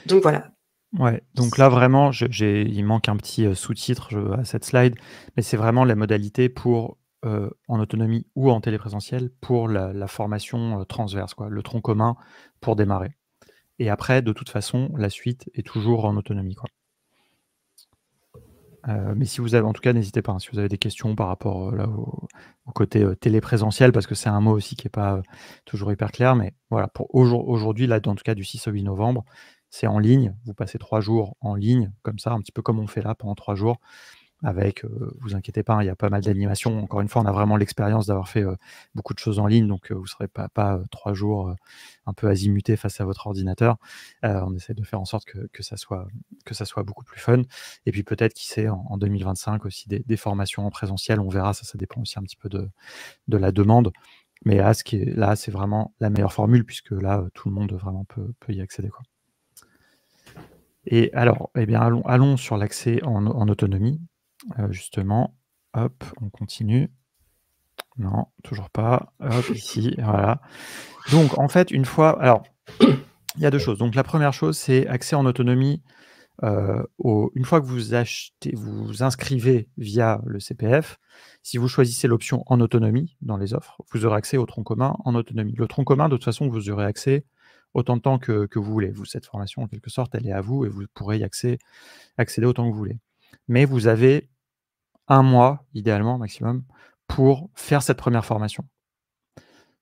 Donc voilà. Ouais, donc là vraiment, il manque un petit sous-titre à cette slide, mais c'est vraiment la modalité pour en autonomie ou en téléprésentiel pour la, la formation transverse, quoi, le tronc commun pour démarrer. Et après, de toute façon, la suite est toujours en autonomie. Euh, mais si vous avez, en tout cas, n'hésitez pas, hein, si vous avez des questions par rapport euh, au, côté euh, téléprésentiel, parce que c'est un mot aussi qui n'est pas toujours hyper clair, mais voilà, pour aujourd'hui, là, dans tout cas du 6 au 8 novembre, c'est en ligne, vous passez trois jours en ligne, comme ça, un petit peu comme on fait là pendant trois jours, avec, euh, vous inquiétez pas, hein, il y a pas mal d'animations. Encore une fois, on a vraiment l'expérience d'avoir fait euh, beaucoup de choses en ligne, donc euh, vous ne serez pas, trois jours un peu azimuté face à votre ordinateur. on essaie de faire en sorte que, ça soit, que ça soit beaucoup plus fun. Et puis peut-être, qui sait, en, 2025 aussi des, formations en présentiel, on verra, ça, ça dépend aussi un petit peu de, la demande. Mais là, c'est vraiment la meilleure formule, puisque là, tout le monde vraiment peut, y accéder. Et alors, eh bien, allons, sur l'accès en autonomie. Euh, justement, hop, on continue. Non, toujours pas. Hop, *laughs* ici, voilà. Donc, en fait, une fois. Alors, il y a deux choses. Donc, la première chose, c'est accès en autonomie. Euh, une fois que vous achetez, vous inscrivez via le CPF, si vous choisissez l'option en autonomie dans les offres, vous aurez accès au tronc commun en autonomie. Le tronc commun, de toute façon, vous aurez accès autant de temps que, vous voulez. Vous, cette formation, en quelque sorte, elle est à vous et vous pourrez y accéder, accéder autant que vous voulez. Mais vous avez un mois, idéalement, maximum, pour faire cette première formation.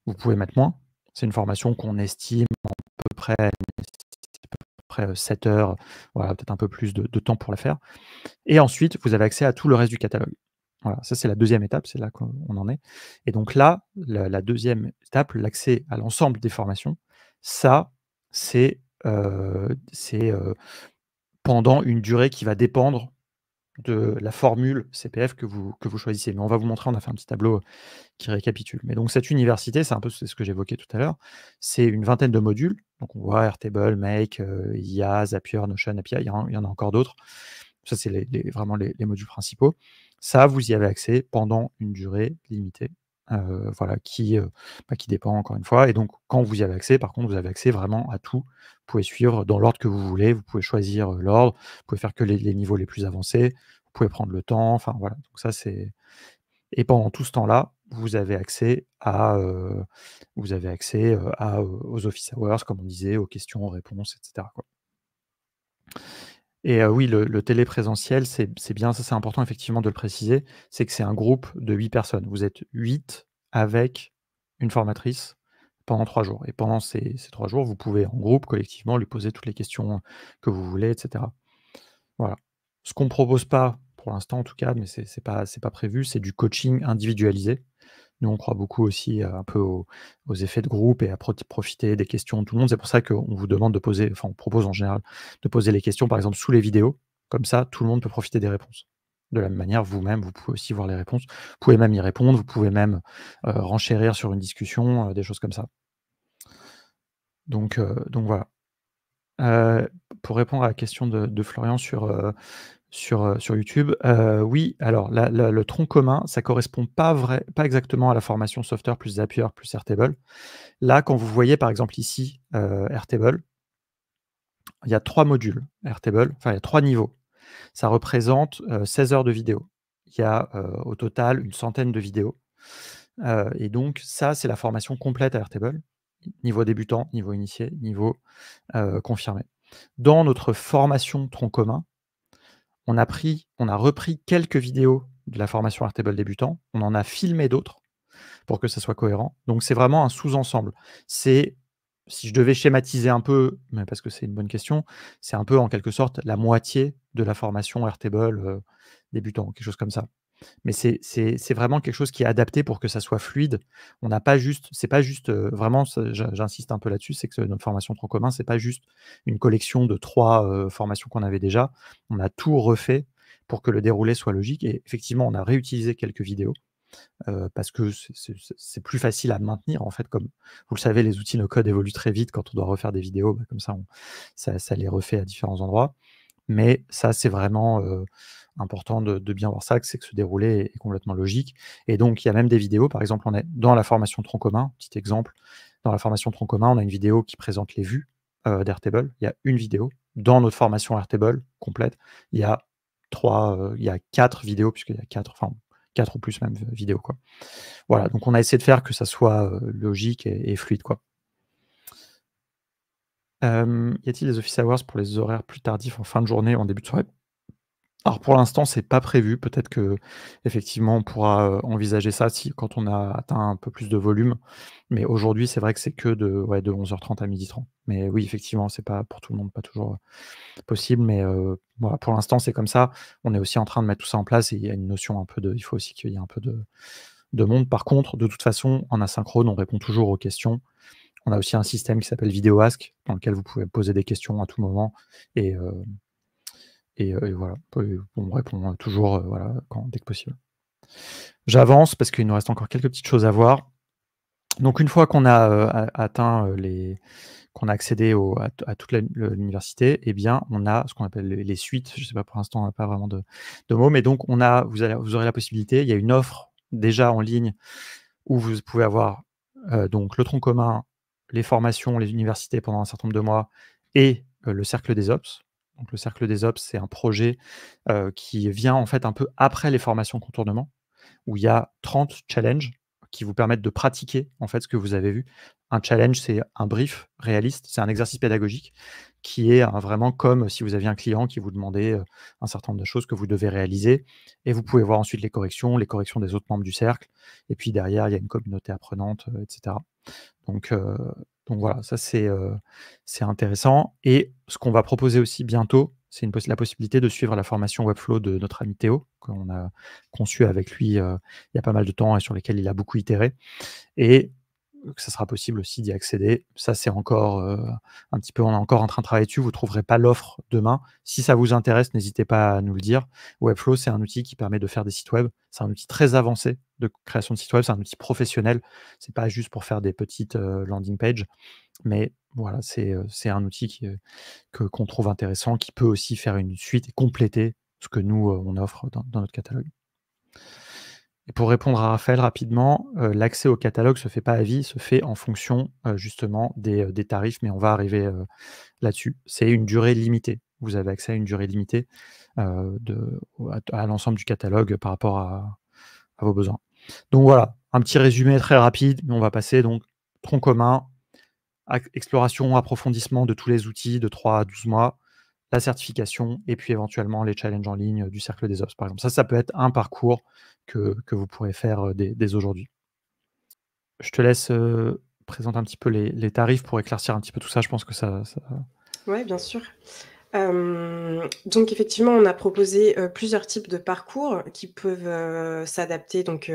Vous pouvez mettre moins. C'est une formation qu'on estime à peu près, peu près 7 heures, voilà, peut-être un peu plus de, temps pour la faire. Et ensuite, vous avez accès à tout le reste du catalogue. Voilà, ça c'est la deuxième étape, c'est là qu'on en est. Et donc là, la, deuxième étape, l'accès à l'ensemble des formations, ça, c'est euh, euh, pendant une durée qui va dépendre de la formule CPF que vous, que vous choisissez. Mais on va vous montrer, on a fait un petit tableau euh, qui récapitule. Mais donc cette université, c'est un peu ce que j'évoquais tout à l'heure, c'est une vingtaine de modules. Donc on voit Airtable, Make, euh, IA, Zapier, Notion, API, il y en, a encore d'autres. Ça, c'est vraiment les modules principaux. Ça, vous y avez accès pendant une durée limitée euh, voilà, qui, euh, bah, qui dépend encore une fois. Et donc, quand vous y avez accès, par contre, vous avez accès vraiment à tout. Vous pouvez suivre dans l'ordre que vous voulez, vous pouvez choisir euh, l'ordre, vous pouvez faire que les, niveaux les plus avancés, vous pouvez prendre le temps, enfin voilà. Donc ça, c'est... Et pendant tout ce temps-là, vous avez accès à, vous avez accès à, aux office hours, comme on disait, aux questions, aux réponses, etc. Et euh, oui, le, téléprésentiel, c'est bien, ça c'est important effectivement de le préciser, c'est que c'est un groupe de 8 personnes. Vous êtes 8 avec une formatrice pendant 3 jours. Et pendant ces, trois 3 jours, vous pouvez en groupe, collectivement, lui poser toutes les questions que vous voulez, etc. Voilà. Ce qu'on ne propose pas, pour l'instant en tout cas, mais ce n'est pas prévu, c'est du coaching individualisé. Nous, on croit beaucoup aussi un peu aux, effets de groupe et à profiter des questions de tout le monde. C'est pour ça qu'on vous demande de poser, enfin, on propose en général de poser les questions, par exemple, sous les vidéos. Comme ça, tout le monde peut profiter des réponses. De la même manière, vous-même, vous pouvez aussi voir les réponses. Vous pouvez même y répondre, vous pouvez même renchérir sur une discussion, des choses comme ça. Donc, donc voilà. pour répondre à la question de Florian sur euh, sur, YouTube. Euh, oui, alors le tronc commun, ça correspond pas, vrai, pas exactement à la formation software plus Zapier plus Airtable. Là, quand vous voyez par exemple ici euh, Airtable, il y a trois modules Airtable, enfin il y a trois niveaux. Ça représente 16 euh, heures de vidéo. Il y a au total une centaine de vidéos. et donc ça, c'est la formation complète à Airtable. Niveau débutant, niveau initié, niveau confirmé. Dans notre formation tronc commun, on a pris, on a repris quelques vidéos de la formation Airtable débutant, on en a filmé d'autres pour que ça soit cohérent. Donc c'est vraiment un sous-ensemble. C'est si je devais schématiser un peu, mais parce que c'est une bonne question, c'est un peu en quelque sorte la moitié de la formation Airtable euh, débutant, quelque chose comme ça mais c'est vraiment quelque chose qui est adapté pour que ça soit fluide. On n'a pas juste, c'est pas juste, euh, vraiment, j'insiste un peu là-dessus, c'est que notre formation trop commun, c'est pas juste une collection de trois euh, formations qu'on avait déjà. On a tout refait pour que le déroulé soit logique. Et effectivement, on a réutilisé quelques vidéos euh, parce que c'est plus facile à maintenir en fait. Comme vous le savez, les outils no-code évoluent très vite quand on doit refaire des vidéos, bah, comme ça, ça, ça, les refait à différents endroits. Mais ça, c'est vraiment important de, bien voir ça, que c'est que ce déroulé est, complètement logique. Et donc, il y a même des vidéos, par exemple, on est dans la formation tronc commun, petit exemple, dans la formation tronc commun, on a une vidéo qui présente les vues euh, d'Airtable. Il y a une vidéo. Dans notre formation Airtable complète, il y a trois, euh, il y a quatre vidéos, puisqu'il y a quatre, enfin, quatre ou plus même euh, vidéos, quoi. Voilà, donc on a essayé de faire que ça soit logique et, fluide, quoi. y a-t-il des office hours pour les horaires plus tardifs en fin de journée en début de soirée alors pour l'instant, c'est pas prévu. Peut-être que effectivement, on pourra euh, envisager ça si quand on a atteint un peu plus de volume. Mais aujourd'hui, c'est vrai que c'est que de, de 11h30 à 12h30. Mais oui, effectivement, c'est pas pour tout le monde, pas toujours euh, possible. Mais euh, voilà, pour l'instant, c'est comme ça. On est aussi en train de mettre tout ça en place et il y a une notion un peu de. Il faut aussi qu'il y ait un peu de, monde. Par contre, de toute façon, en asynchrone, on répond toujours aux questions. On a aussi un système qui s'appelle vidéo Ask, dans lequel vous pouvez poser des questions à tout moment et, et, voilà, on me répond hein, toujours voilà, dès que possible. J'avance parce qu'il nous reste encore quelques petites choses à voir. Donc une fois qu'on a atteint les, qu'on a accédé à, toute l'université, eh bien, on a ce qu'on appelle les, suites. Je ne sais pas pour l'instant, on n'a pas vraiment de, mots, mais donc on a, vous, allez, vous, aurez la possibilité. Il y a une offre déjà en ligne où vous pouvez avoir donc le tronc commun, les formations, les universités pendant un certain nombre de mois et le cercle des ops. Donc le cercle des ops, c'est un projet qui vient en fait un peu après les formations contournement, où il y a 30 challenges qui vous permettent de pratiquer en fait ce que vous avez vu. Un challenge, c'est un brief réaliste, c'est un exercice pédagogique qui est vraiment comme si vous aviez un client qui vous demandait un certain nombre de choses que vous devez réaliser, et vous pouvez voir ensuite les corrections, les corrections des autres membres du cercle, et puis derrière, il y a une communauté apprenante, etc. Donc donc voilà, ça c'est intéressant. Et ce qu'on va proposer aussi bientôt, c'est la possibilité de suivre la formation Webflow de notre ami Théo, qu'on a conçu avec lui il y a pas mal de temps et sur lesquels il a beaucoup itéré. Et que ça sera possible aussi d'y accéder. Ça, c'est encore euh, un petit peu, on est encore en train de travailler dessus. Vous ne trouverez pas l'offre demain. Si ça vous intéresse, n'hésitez pas à nous le dire. Webflow, c'est un outil qui permet de faire des sites web. C'est un outil très avancé de création de sites web. C'est un outil professionnel. C'est pas juste pour faire des petites euh, landing pages. Mais voilà, c'est euh, un outil qu'on trouve intéressant, qui peut aussi faire une suite et compléter ce que nous, on offre dans notre catalogue. Et pour répondre à Raphaël rapidement, euh, l'accès au catalogue se fait pas à vie, se fait en fonction euh, justement euh, des, tarifs, mais on va arriver là-dessus. C'est une durée limitée. Vous avez accès à une durée limitée de, à, l'ensemble du catalogue par rapport à, à, vos besoins. Donc voilà, un petit résumé très rapide, mais on va passer donc tronc commun, exploration, approfondissement de tous les outils de 3 à 12 mois, la certification et puis éventuellement les challenges en ligne du cercle des ops par exemple. Ça, ça peut être un parcours que, vous pourrez faire dès, aujourd'hui. Je te laisse présenter un petit peu les, tarifs pour éclaircir un petit peu tout ça. Je pense que ça. ça... Oui, bien sûr. donc effectivement, on a proposé plusieurs types de parcours qui peuvent s'adapter donc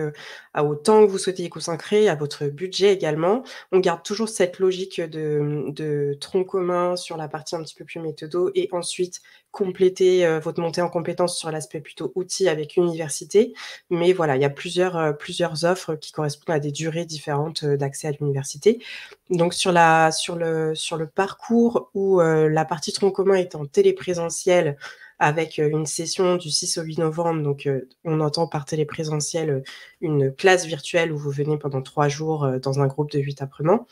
à au temps que vous souhaitez y consacrer, à votre budget également. On garde toujours cette logique de, de, tronc commun sur la partie un petit peu plus méthodo et ensuite compléter euh, votre montée en compétences sur l'aspect plutôt outil avec université. Mais voilà, il y a plusieurs, euh, plusieurs offres qui correspondent à des durées différentes euh, d'accès à l'université. Donc sur, la, sur, le, sur le parcours où la partie tronc commun est en téléprésentiel avec une session du 6 au 8 novembre, donc on entend par téléprésentiel une classe virtuelle où vous venez pendant trois jours dans un groupe de huit apprenants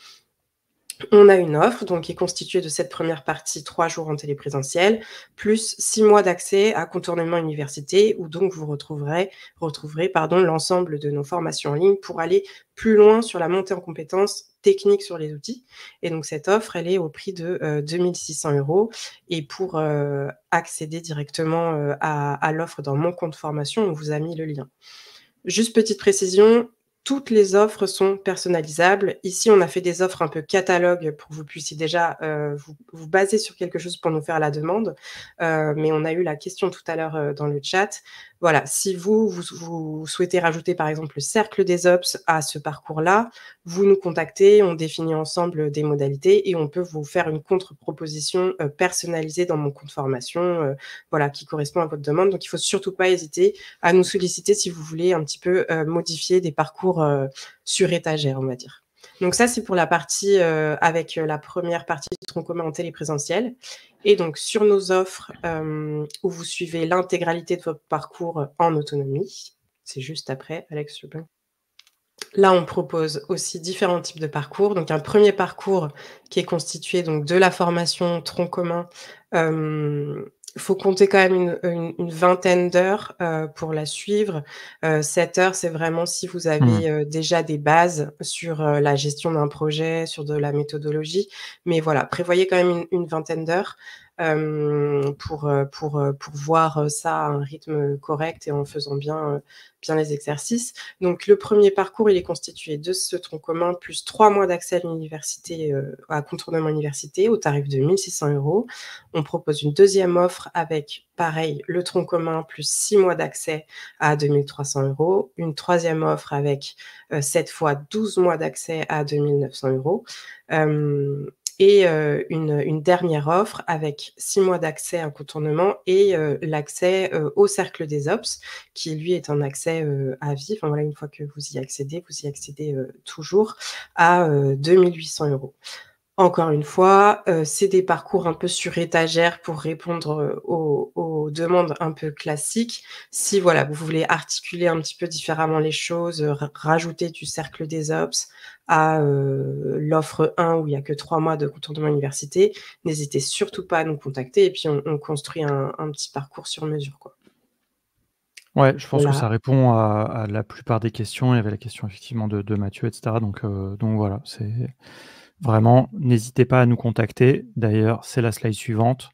on a une offre donc qui est constituée de cette première partie, trois jours en téléprésentiel, plus six mois d'accès à contournement université, où donc vous retrouverez, pardon, l'ensemble de nos formations en ligne pour aller plus loin sur la montée en compétences techniques sur les outils. Et donc cette offre, elle est au prix de 2600 euh, euros. Et pour euh, accéder directement euh, à, à l'offre dans mon compte formation, on vous a mis le lien. Juste petite précision, toutes les offres sont personnalisables. Ici, on a fait des offres un peu catalogue pour que vous puissiez déjà euh, vous, baser sur quelque chose pour nous faire la demande. Euh, mais on a eu la question tout à l'heure euh, dans le chat voilà, si vous, vous, souhaitez rajouter par exemple le cercle des ops à ce parcours-là, vous nous contactez, on définit ensemble des modalités et on peut vous faire une contre-proposition euh, personnalisée dans mon compte formation, euh, voilà, qui correspond à votre demande. Donc il faut surtout pas hésiter à nous solliciter si vous voulez un petit peu euh, modifier des parcours sur étagère, on va dire. Donc ça, c'est pour la partie euh, avec euh, la première partie du tronc commun en téléprésentiel. Et donc sur nos offres euh, où vous suivez l'intégralité de votre parcours en autonomie, c'est juste après, Alex Là, on propose aussi différents types de parcours. Donc, un premier parcours qui est constitué donc, de la formation tronc commun euh, il faut compter quand même une, vingtaine d'heures euh, pour la suivre. Euh, 7 heures, c'est vraiment si vous avez mmh. euh, déjà des bases sur euh, la gestion d'un projet, sur de la méthodologie. Mais voilà, prévoyez quand même une, une vingtaine d'heures pour, pour, pour voir ça à un rythme correct et en faisant bien, bien les exercices. Donc le premier parcours, il est constitué de ce tronc commun plus trois mois d'accès à l'université, à contournement université, au tarif de 1600 euros. On propose une deuxième offre avec, pareil, le tronc commun plus six mois d'accès à 2300 euros. Une troisième offre avec, cette fois, 12 mois d'accès à 2900 euros et euh, une, dernière offre avec six mois d'accès à un contournement et euh, l'accès euh, au cercle des ops, qui lui est un accès à vie. une fois que vous y accédez, vous y accédez toujours à 2800 euros. Encore une fois, c'est des parcours un peu sur étagère pour répondre aux, aux, demandes un peu classiques. Si voilà, vous voulez articuler un petit peu différemment les choses, rajouter du cercle des ops, à euh, l'offre 1 où il n'y a que trois mois de contournement université, n'hésitez surtout pas à nous contacter et puis on, construit un, petit parcours sur mesure. Quoi. Ouais, je pense que ça répond à, la plupart des questions. Il y avait la question effectivement de, Mathieu, etc. Euh, donc, voilà, c'est vraiment, n'hésitez pas à nous contacter. D'ailleurs, c'est la slide suivante.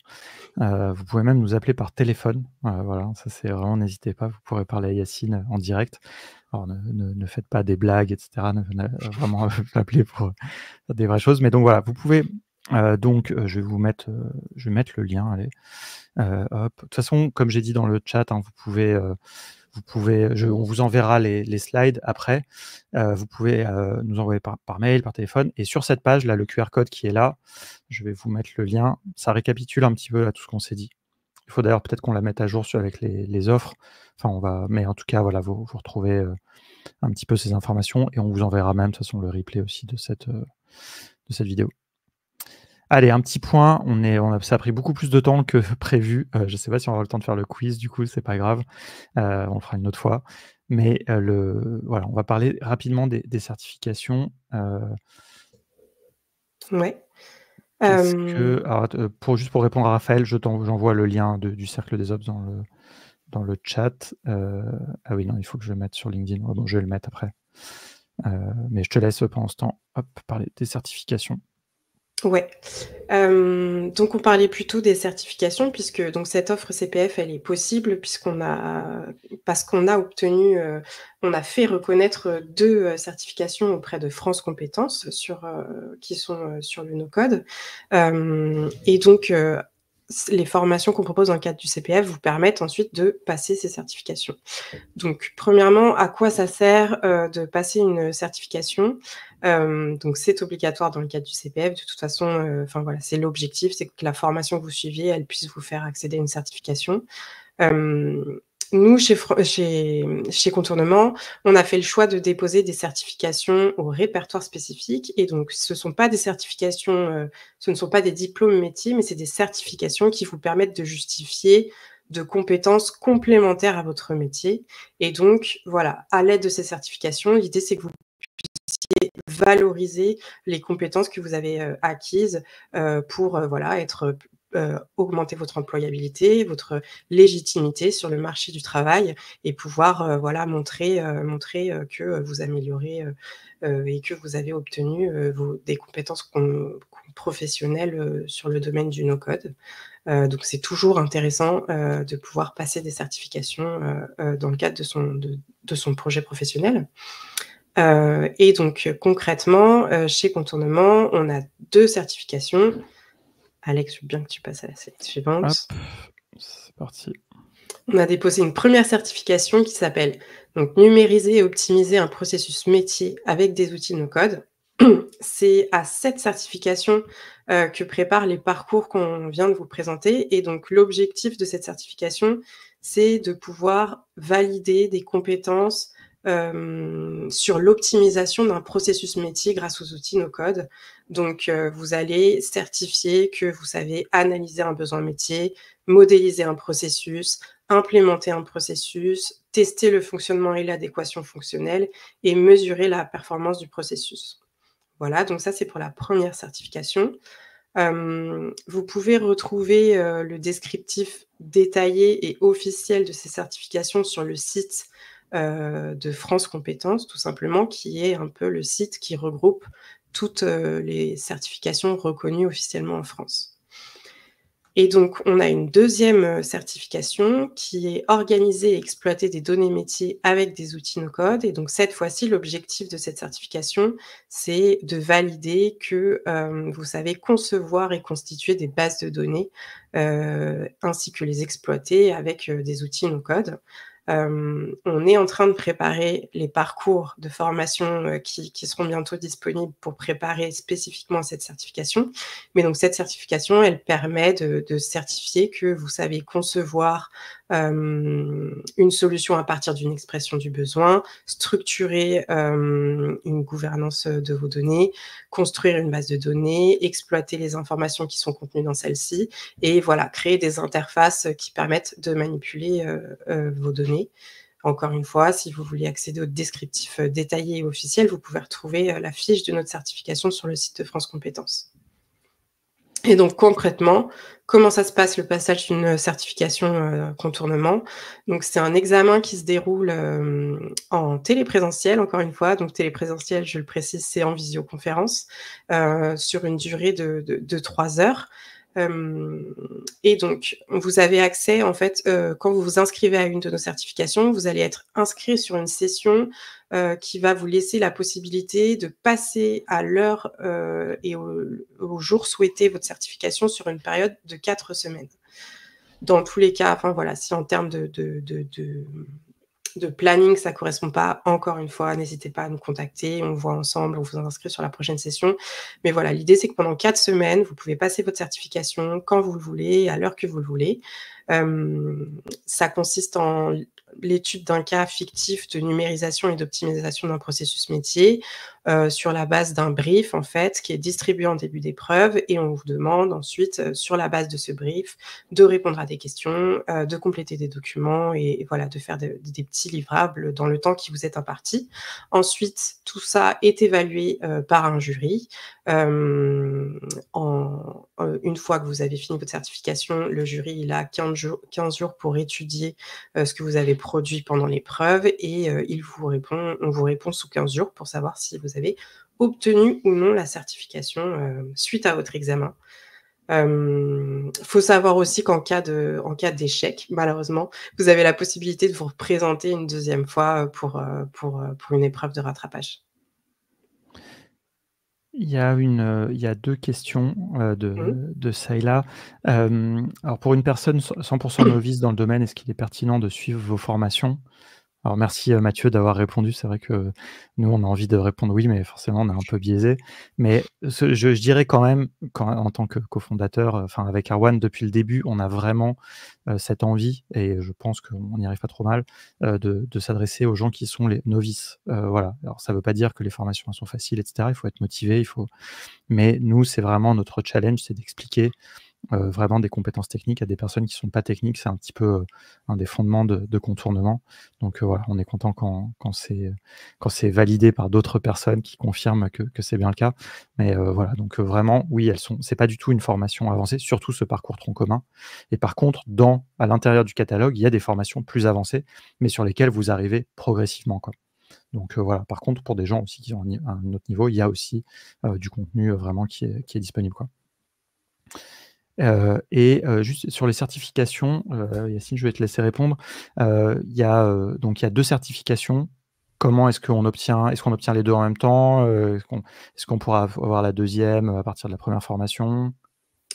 Euh, vous pouvez même nous appeler par téléphone. voilà, ça c'est vraiment, n'hésitez pas. Vous pourrez parler à Yacine en direct ne, faites pas des blagues, etc. Ne, euh, vraiment euh, *laughs* appeler pour euh, des vraies choses. Mais donc voilà, vous pouvez. donc je vais vous mettre, je vais mettre le lien. Allez, De toute façon, comme j'ai dit dans le chat, hein, vous pouvez, vous pouvez, on vous enverra les, slides après. vous pouvez nous envoyer par, mail, par téléphone. Et sur cette page là, le QR code qui est là, je vais vous mettre le lien. Ça récapitule un petit peu tout ce qu'on s'est dit. Il faut d'ailleurs peut-être qu'on la mette à jour avec les, offres. Enfin, on va, mais en tout cas, voilà, vous, retrouvez euh, un petit peu ces informations et on vous enverra même, de toute façon, le replay aussi de cette, euh, de cette vidéo. Allez, un petit point. On est, on a, ça a pris beaucoup plus de temps que *laughs* prévu. Euh, je ne sais pas si on aura le temps de faire le quiz, du coup, c'est pas grave. on le fera une autre fois. Mais le, voilà, on va parler rapidement des, des certifications. Oui que, pour, juste pour répondre à Raphaël, je j'envoie le lien du Cercle des Ops dans le, dans le chat. ah oui, non, il faut que je le mette sur LinkedIn. bon, je vais le mettre après. mais je te laisse euh, pendant ce temps hop, parler des certifications. Ouais. Euh, donc on parlait plutôt des certifications puisque donc cette offre CPF elle est possible puisqu'on a parce qu'on a obtenu euh, on a fait reconnaître deux euh, certifications auprès de France Compétences sur qui sont sur le et donc les formations qu'on propose dans le cadre du CPF vous permettent ensuite de passer ces certifications. Donc, premièrement, à quoi ça sert de passer une certification euh, donc c'est obligatoire dans le cadre du CPF. De toute façon, euh, enfin voilà, c'est l'objectif, c'est que la formation que vous suivez, elle puisse vous faire accéder à une certification. Euh, nous, chez, chez, Contournement, on a fait le choix de déposer des certifications au répertoire spécifique. Et donc, ce sont pas des certifications, ce ne sont pas des diplômes métiers, mais c'est des certifications qui vous permettent de justifier de compétences complémentaires à votre métier. Et donc, voilà, à l'aide de ces certifications, l'idée, c'est que vous puissiez valoriser les compétences que vous avez euh, acquises euh, pour euh, voilà, être augmenter votre employabilité, votre légitimité sur le marché du travail et pouvoir voilà montrer montrer que vous améliorez et que vous avez obtenu vos, des compétences professionnelles sur le domaine du no-code. donc c'est toujours intéressant de pouvoir passer des certifications dans le cadre de son, de, de son projet professionnel. Euh, et donc euh, concrètement, euh, chez Contournement, on a deux certifications. Alex, je veux bien que tu passes à la slide suivante. C'est parti. On a déposé une première certification qui s'appelle donc numériser et optimiser un processus métier avec des outils no code. *clears throat* C'est à cette certification que préparent les parcours qu'on vient de vous présenter. Et donc l'objectif de cette certification, c'est de pouvoir valider des compétences euh, sur l'optimisation d'un processus métier grâce aux outils no code. Donc, euh, vous allez certifier que vous savez analyser un besoin métier, modéliser un processus, implémenter un processus, tester le fonctionnement et l'adéquation fonctionnelle et mesurer la performance du processus. Voilà, donc ça c'est pour la première certification. Euh, vous pouvez retrouver le descriptif détaillé et officiel de ces certifications sur le site euh, de France Compétences, tout simplement, qui est un peu le site qui regroupe toutes euh, les certifications reconnues officiellement en France. Et donc, on a une deuxième euh, certification qui est organiser et exploiter des données métiers avec des outils no-code. Et donc, cette fois-ci, l'objectif de cette certification, c'est de valider que vous savez concevoir et constituer des bases de données ainsi que les exploiter avec des outils no-code on est en train de préparer les parcours de formation euh, qui, seront bientôt disponibles pour préparer spécifiquement cette certification. Mais donc cette certification, elle permet de, de certifier que vous savez concevoir, une solution à partir d'une expression du besoin, structurer une gouvernance de vos données, construire une base de données, exploiter les informations qui sont contenues dans celle-ci et voilà, créer des interfaces qui permettent de manipuler vos données. Encore une fois, si vous voulez accéder au descriptif détaillé et officiel, vous pouvez retrouver la fiche de notre certification sur le site de France Compétences. Et donc concrètement, comment ça se passe le passage d'une certification euh, contournement Donc c'est un examen qui se déroule euh, en téléprésentiel, encore une fois. Donc téléprésentiel, je le précise, c'est en visioconférence euh, sur une durée de, de, de trois heures. et donc, vous avez accès, en fait, quand vous vous inscrivez à une de nos certifications, vous allez être inscrit sur une session euh, qui va vous laisser la possibilité de passer à l'heure euh, et au, jour souhaité votre certification sur une période de quatre semaines. Dans tous les cas, enfin voilà, si en termes de, planning ça ne correspond pas, encore une fois, n'hésitez pas à nous contacter, on voit ensemble, on vous inscrit sur la prochaine session. Mais voilà, l'idée c'est que pendant quatre semaines, vous pouvez passer votre certification quand vous le voulez, à l'heure que vous le voulez. Euh, ça consiste en l'étude d'un cas fictif de numérisation et d'optimisation d'un processus métier euh, sur la base d'un brief en fait qui est distribué en début d'épreuve et on vous demande ensuite euh, sur la base de ce brief de répondre à des questions, euh, de compléter des documents et, voilà de faire des petits livrables dans le temps qui vous est imparti. Ensuite, tout ça est évalué par un jury. En, une fois que vous avez fini votre certification, le jury il a 15 jours, 15 jours pour étudier ce que vous avez produit pendant l'épreuve et il vous répond, on vous répond sous 15 jours pour savoir si vous avez obtenu ou non la certification euh, suite à votre examen. Il euh, faut savoir aussi qu'en cas de, en cas d'échec, malheureusement, vous avez la possibilité de vous représenter une deuxième fois euh, pour, pour, pour une épreuve de rattrapage. Il y a, une, il a deux questions de, mmh. de Saïla. alors pour une personne 100% novice dans le domaine, est-ce qu'il est pertinent de suivre vos formations alors merci euh, Mathieu d'avoir répondu. C'est vrai que euh, nous, on a envie de répondre oui, mais forcément, on est un peu biaisé. Mais je, dirais quand même, en tant que cofondateur, euh, enfin avec Arwan, depuis le début, on a vraiment cette envie, et je pense qu'on n'y arrive pas trop mal, de, s'adresser aux gens qui sont les novices. voilà. Alors ça ne veut pas dire que les formations sont faciles, etc. Il faut être motivé, il faut. Mais nous, c'est vraiment notre challenge, c'est d'expliquer euh, vraiment des compétences techniques à des personnes qui ne sont pas techniques. C'est un petit peu euh, un des fondements de, contournement. Donc euh, voilà, on est content quand, quand c'est validé par d'autres personnes qui confirment que, c'est bien le cas. Mais voilà, donc vraiment, oui, elles sont. C'est pas du tout une formation avancée, surtout ce parcours tronc commun. Et par contre, dans à l'intérieur du catalogue, il y a des formations plus avancées, mais sur lesquelles vous arrivez progressivement. Quoi. Donc voilà, par contre, pour des gens aussi qui ont un, autre niveau, il y a aussi du contenu vraiment qui est, qui est disponible. Quoi. Euh, et euh, juste sur les certifications, euh, Yacine, je vais te laisser répondre. Il y a donc il y a deux certifications. Comment est-ce qu'on obtient Est-ce qu'on obtient les deux en même temps Est-ce qu'on pourra avoir la deuxième à partir de la première formation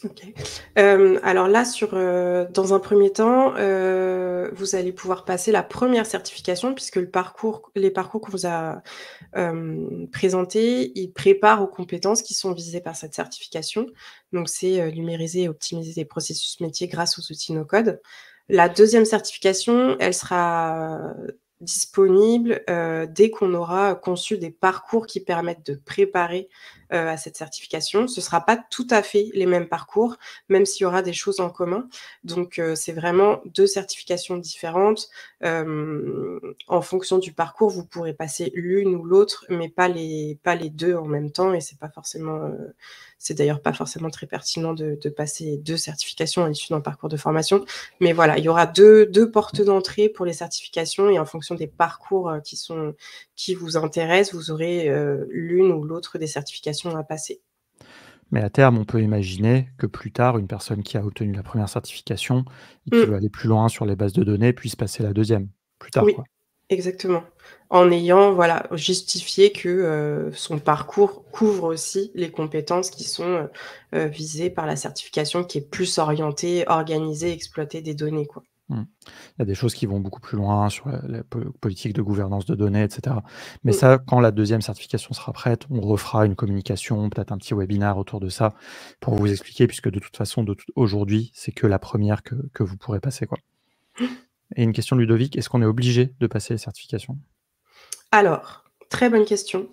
Ok. Euh, alors là, sur, euh, dans un premier temps, euh, vous allez pouvoir passer la première certification puisque le parcours, les parcours qu'on vous a présentés, ils préparent aux compétences qui sont visées par cette certification. Donc c'est numériser et optimiser les processus métiers grâce aux outils no-code. La deuxième certification, elle sera disponible dès qu'on aura conçu des parcours qui permettent de préparer euh, à cette certification. Ce ne sera pas tout à fait les mêmes parcours, même s'il y aura des choses en commun. Donc, euh, c'est vraiment deux certifications différentes. Euh, en fonction du parcours, vous pourrez passer l'une ou l'autre, mais pas les, pas les deux en même temps. Et c'est pas forcément, c'est d'ailleurs pas forcément très pertinent de, passer deux certifications à l'issue d'un parcours de formation. Mais voilà, il y aura deux, deux portes d'entrée pour les certifications et en fonction des parcours qui sont, qui vous intéresse, vous aurez euh, l'une ou l'autre des certifications à passer. Mais à terme, on peut imaginer que plus tard, une personne qui a obtenu la première certification et qui mm. veut aller plus loin sur les bases de données puisse passer la deuxième plus tard. Oui, exactement. En ayant voilà, justifié que euh, son parcours couvre aussi les compétences qui sont euh, visées par la certification qui est plus orientée, organisée, exploiter des données. Quoi. Mm. Il y a des choses qui vont beaucoup plus loin sur la, politique de gouvernance de données, etc. Mais mm. ça, quand la deuxième certification sera prête, on refera une communication, peut-être un petit webinaire autour de ça pour vous expliquer, puisque de toute façon, aujourd'hui, c'est que la première que, vous pourrez passer. Quoi. *laughs* Et une question de Ludovic, est-ce qu'on est obligé de passer les certifications Alors, Très bonne question.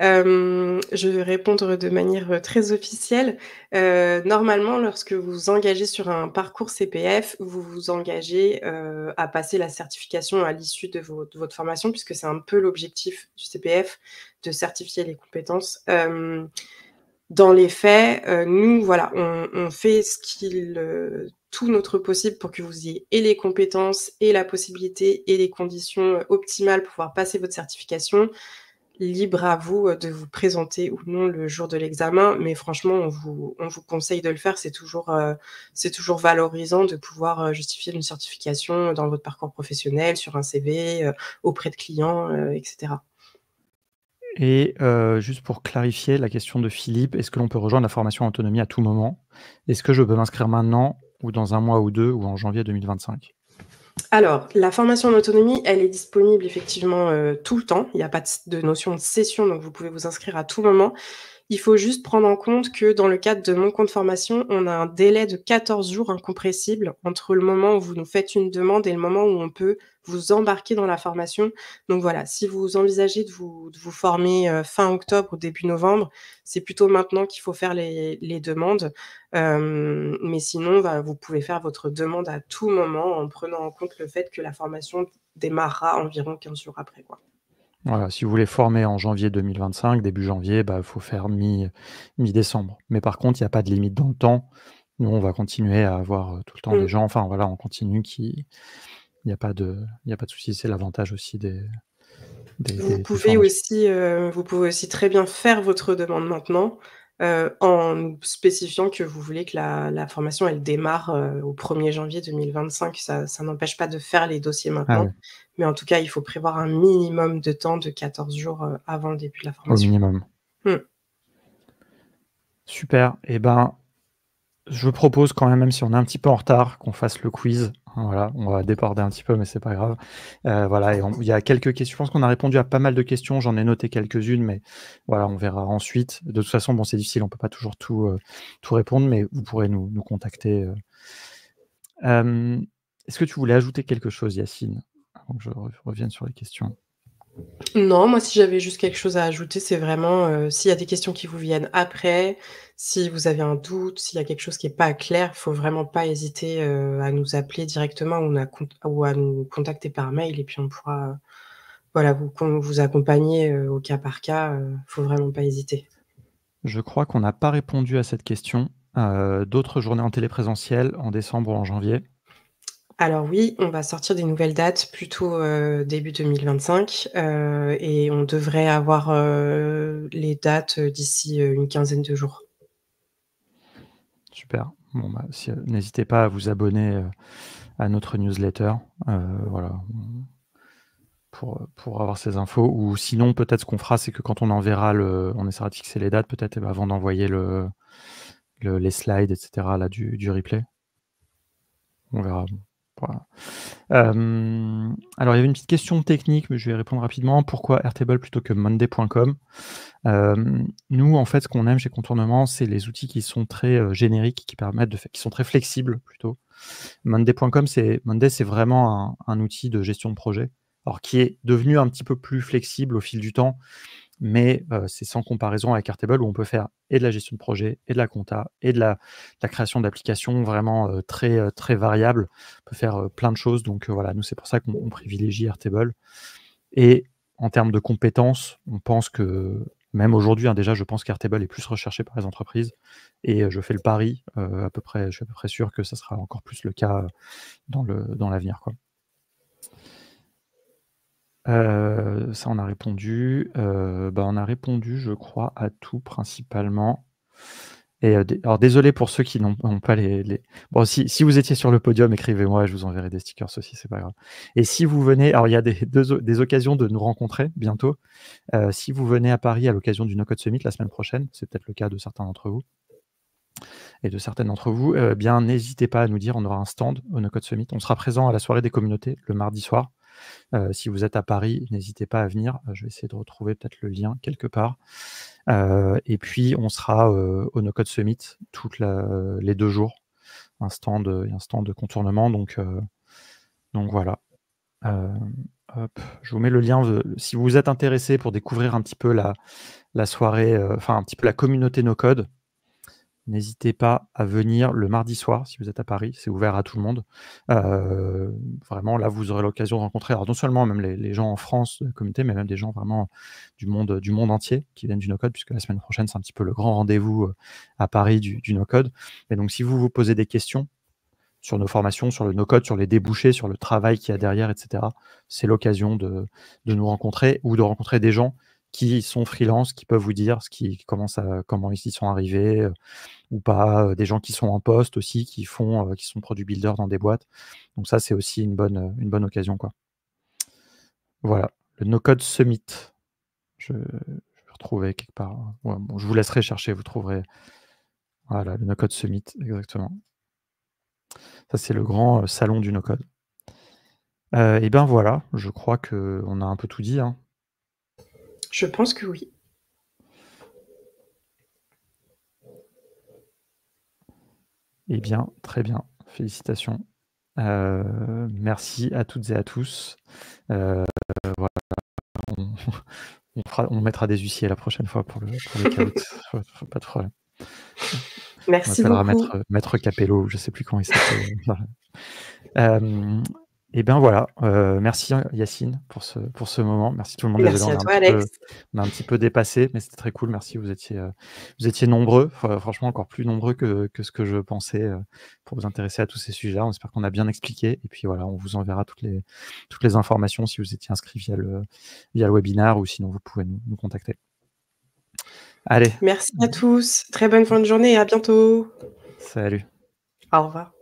Euh, je vais répondre de manière euh, très officielle. Euh, normalement, lorsque vous vous engagez sur un parcours CPF, vous vous engagez à passer la certification à l'issue de, de, votre formation, puisque c'est un peu l'objectif du CPF, de certifier les compétences dans les faits, euh, nous, voilà, on, fait ce qu'il, euh, tout notre possible pour que vous ayez et les compétences et la possibilité et les conditions euh, optimales pour pouvoir passer votre certification. Libre à vous de vous présenter ou non le jour de l'examen, mais franchement, on vous, conseille de le faire. C'est toujours, c'est toujours valorisant de pouvoir justifier une certification dans votre parcours professionnel, sur un CV, auprès de clients, etc. Et euh, juste pour clarifier la question de Philippe, est-ce que l'on peut rejoindre la formation autonomie à tout moment Est-ce que je peux m'inscrire maintenant ou dans un mois ou deux ou en janvier 2025 alors, la formation en autonomie, elle est disponible effectivement euh, tout le temps. Il n'y a pas de notion de session, donc vous pouvez vous inscrire à tout moment. Il faut juste prendre en compte que dans le cadre de mon compte formation, on a un délai de 14 jours incompressible entre le moment où vous nous faites une demande et le moment où on peut vous embarquer dans la formation. Donc voilà, si vous envisagez de vous, de vous former euh, fin octobre ou début novembre, c'est plutôt maintenant qu'il faut faire les, les demandes. Euh, mais sinon, bah, vous pouvez faire votre demande à tout moment en prenant en compte le fait que la formation démarrera environ 15 jours après. Quoi. Voilà, si vous voulez former en janvier 2025, début janvier, il bah, faut faire mi-décembre. Mais par contre, il n'y a pas de limite dans le temps. Nous, on va continuer à avoir euh, tout le temps des mm. gens. Enfin, voilà, on continue. Qui... Il n'y a pas de, de souci. C'est l'avantage aussi des, vous, pouvez aussi, euh, vous pouvez aussi très bien faire votre demande maintenant. Euh, en spécifiant que vous voulez que la, formation elle démarre euh, au 1er janvier 2025. Ça, ça n'empêche pas de faire les dossiers ah maintenant, mais en tout cas, il faut prévoir un minimum de temps de 14 jours euh, avant le début de la formation. Au minimum. Hmm. Super. Et eh ben, je propose quand même, même si on est un petit peu en retard, qu'on fasse le quiz voilà, on va déborder un petit peu, mais c'est pas grave. Euh, voilà, il y a quelques questions. Je pense qu'on a répondu à pas mal de questions. J'en ai noté quelques-unes, mais voilà, on verra ensuite. De toute façon, bon, c'est difficile, on peut pas toujours tout, euh, répondre, mais vous pourrez nous, contacter. Euh. Est-ce que tu voulais ajouter quelque chose, Yacine, avant que je revienne sur les questions non, moi, si j'avais juste quelque chose à ajouter, c'est vraiment euh, s'il y a des questions qui vous viennent après, si vous avez un doute, s'il y a quelque chose qui n'est pas clair, faut vraiment pas hésiter euh, à nous appeler directement ou à, nous contacter par mail et puis on pourra voilà, vous, vous accompagner euh, au cas par cas. faut vraiment pas hésiter. Je crois qu'on n'a pas répondu à cette question. D'autres journées en téléprésentiel en décembre ou en janvier. Alors oui, on va sortir des nouvelles dates plutôt euh, début 2025 euh, et on devrait avoir euh, les dates d'ici une quinzaine de jours. Super. Bon, bah, n'hésitez pas à vous abonner à notre newsletter. voilà. Pour, pour, avoir ces infos. Ou sinon, peut-être ce qu'on fera, c'est que quand on enverra le. On essaiera de fixer les dates, peut-être eh ben, avant d'envoyer le, le, les slides, etc. Là, du replay. On verra. Euh, alors, il y avait une petite question technique, mais je vais répondre rapidement. Pourquoi Airtable plutôt que Monday.com euh, Nous, en fait, ce qu'on aime chez Contournement, c'est les outils qui sont très euh, génériques, qui permettent de qui sont très flexibles plutôt. Monday.com, c'est Monday, c'est vraiment un, un, outil de gestion de projet, alors qui est devenu un petit peu plus flexible au fil du temps, mais c'est sans comparaison avec Airtable où on peut faire et de la gestion de projet, et de la compta, et de la, création d'applications vraiment très, très variable. On peut faire plein de choses. Donc voilà, nous, c'est pour ça qu'on privilégie Airtable. Et en termes de compétences, on pense que même aujourd'hui, hein, déjà, je pense qu'Airtable est plus recherché par les entreprises. Et je fais le pari, à peu près, je suis à peu près sûr que ça sera encore plus le cas dans l'avenir. Euh, ça, on a répondu. Euh, bah, on a répondu, je crois, à tout principalement. Et euh, alors, désolé pour ceux qui n'ont pas les, les. Bon, si, si, vous étiez sur le podium, écrivez-moi, je vous enverrai des stickers aussi, c'est pas grave. Et si vous venez, alors il y a des, deux, des occasions de nous rencontrer bientôt. si vous venez à Paris à l'occasion du No Code Summit la semaine prochaine, c'est peut-être le cas de certains d'entre vous et de certaines d'entre vous, bien n'hésitez pas à nous dire, on aura un stand au No Code Summit. On sera présent à la soirée des communautés le mardi soir. Euh, si vous êtes à Paris, n'hésitez pas à venir. Euh, je vais essayer de retrouver peut-être le lien quelque part. Euh, et puis, on sera au NoCode Summit tous les deux jours. Un stand, de contournement. Donc, donc voilà. je vous mets le lien. Si vous êtes intéressé pour découvrir un petit peu la, la soirée, enfin un petit peu la communauté NoCode. N'hésitez pas à venir le mardi soir si vous êtes à Paris, c'est ouvert à tout le monde. Euh, vraiment, là, vous aurez l'occasion de rencontrer non seulement même les, gens en France la comité, mais même des gens vraiment du monde, du monde entier qui viennent du no-code, puisque la semaine prochaine, c'est un petit peu le grand rendez-vous euh, à Paris du, du no-code. Et donc, si vous vous posez des questions sur nos formations, sur le no-code, sur les débouchés, sur le travail qu'il y a derrière, etc., c'est l'occasion de, de nous rencontrer ou de rencontrer des gens qui sont freelance, qui peuvent vous dire ce qui, comment, comment ils y sont arrivés euh, ou pas. Des gens qui sont en poste aussi, qui, font, qui sont produits builder dans des boîtes. Donc ça, c'est aussi une bonne, une bonne occasion. Quoi. Voilà, le no-code summit. Je, je, vais retrouver quelque part. Hein. je vous laisserai chercher, vous trouverez. Voilà, le no-code summit, exactement. Ça, c'est le grand salon du no-code. et bien voilà, je crois qu'on a un peu tout dit. Hein. Je pense que oui. Eh bien, très bien. Félicitations. Euh, merci à toutes et à tous. Euh, on, mettra des huissiers la prochaine fois pour le, pour Pas de problème. Merci on beaucoup. Mettre, Maître Capello, je ne sais plus comment il s'appelle. euh, et eh bien voilà, euh, merci Yacine pour ce, pour ce moment. Merci tout le monde. Merci à toi, Alex. on a un petit peu dépassé, mais c'était très cool. Merci, vous étiez, vous étiez nombreux, franchement encore plus nombreux que, ce que je pensais euh, pour vous intéresser à tous ces sujets. là On espère qu'on a bien expliqué. Et puis voilà, on vous enverra toutes les, toutes les informations si vous étiez inscrit via le, via le webinaire ou sinon vous pouvez nous, nous contacter. Allez. Merci à tous. Très bonne fin de journée et à bientôt. Salut. Au revoir.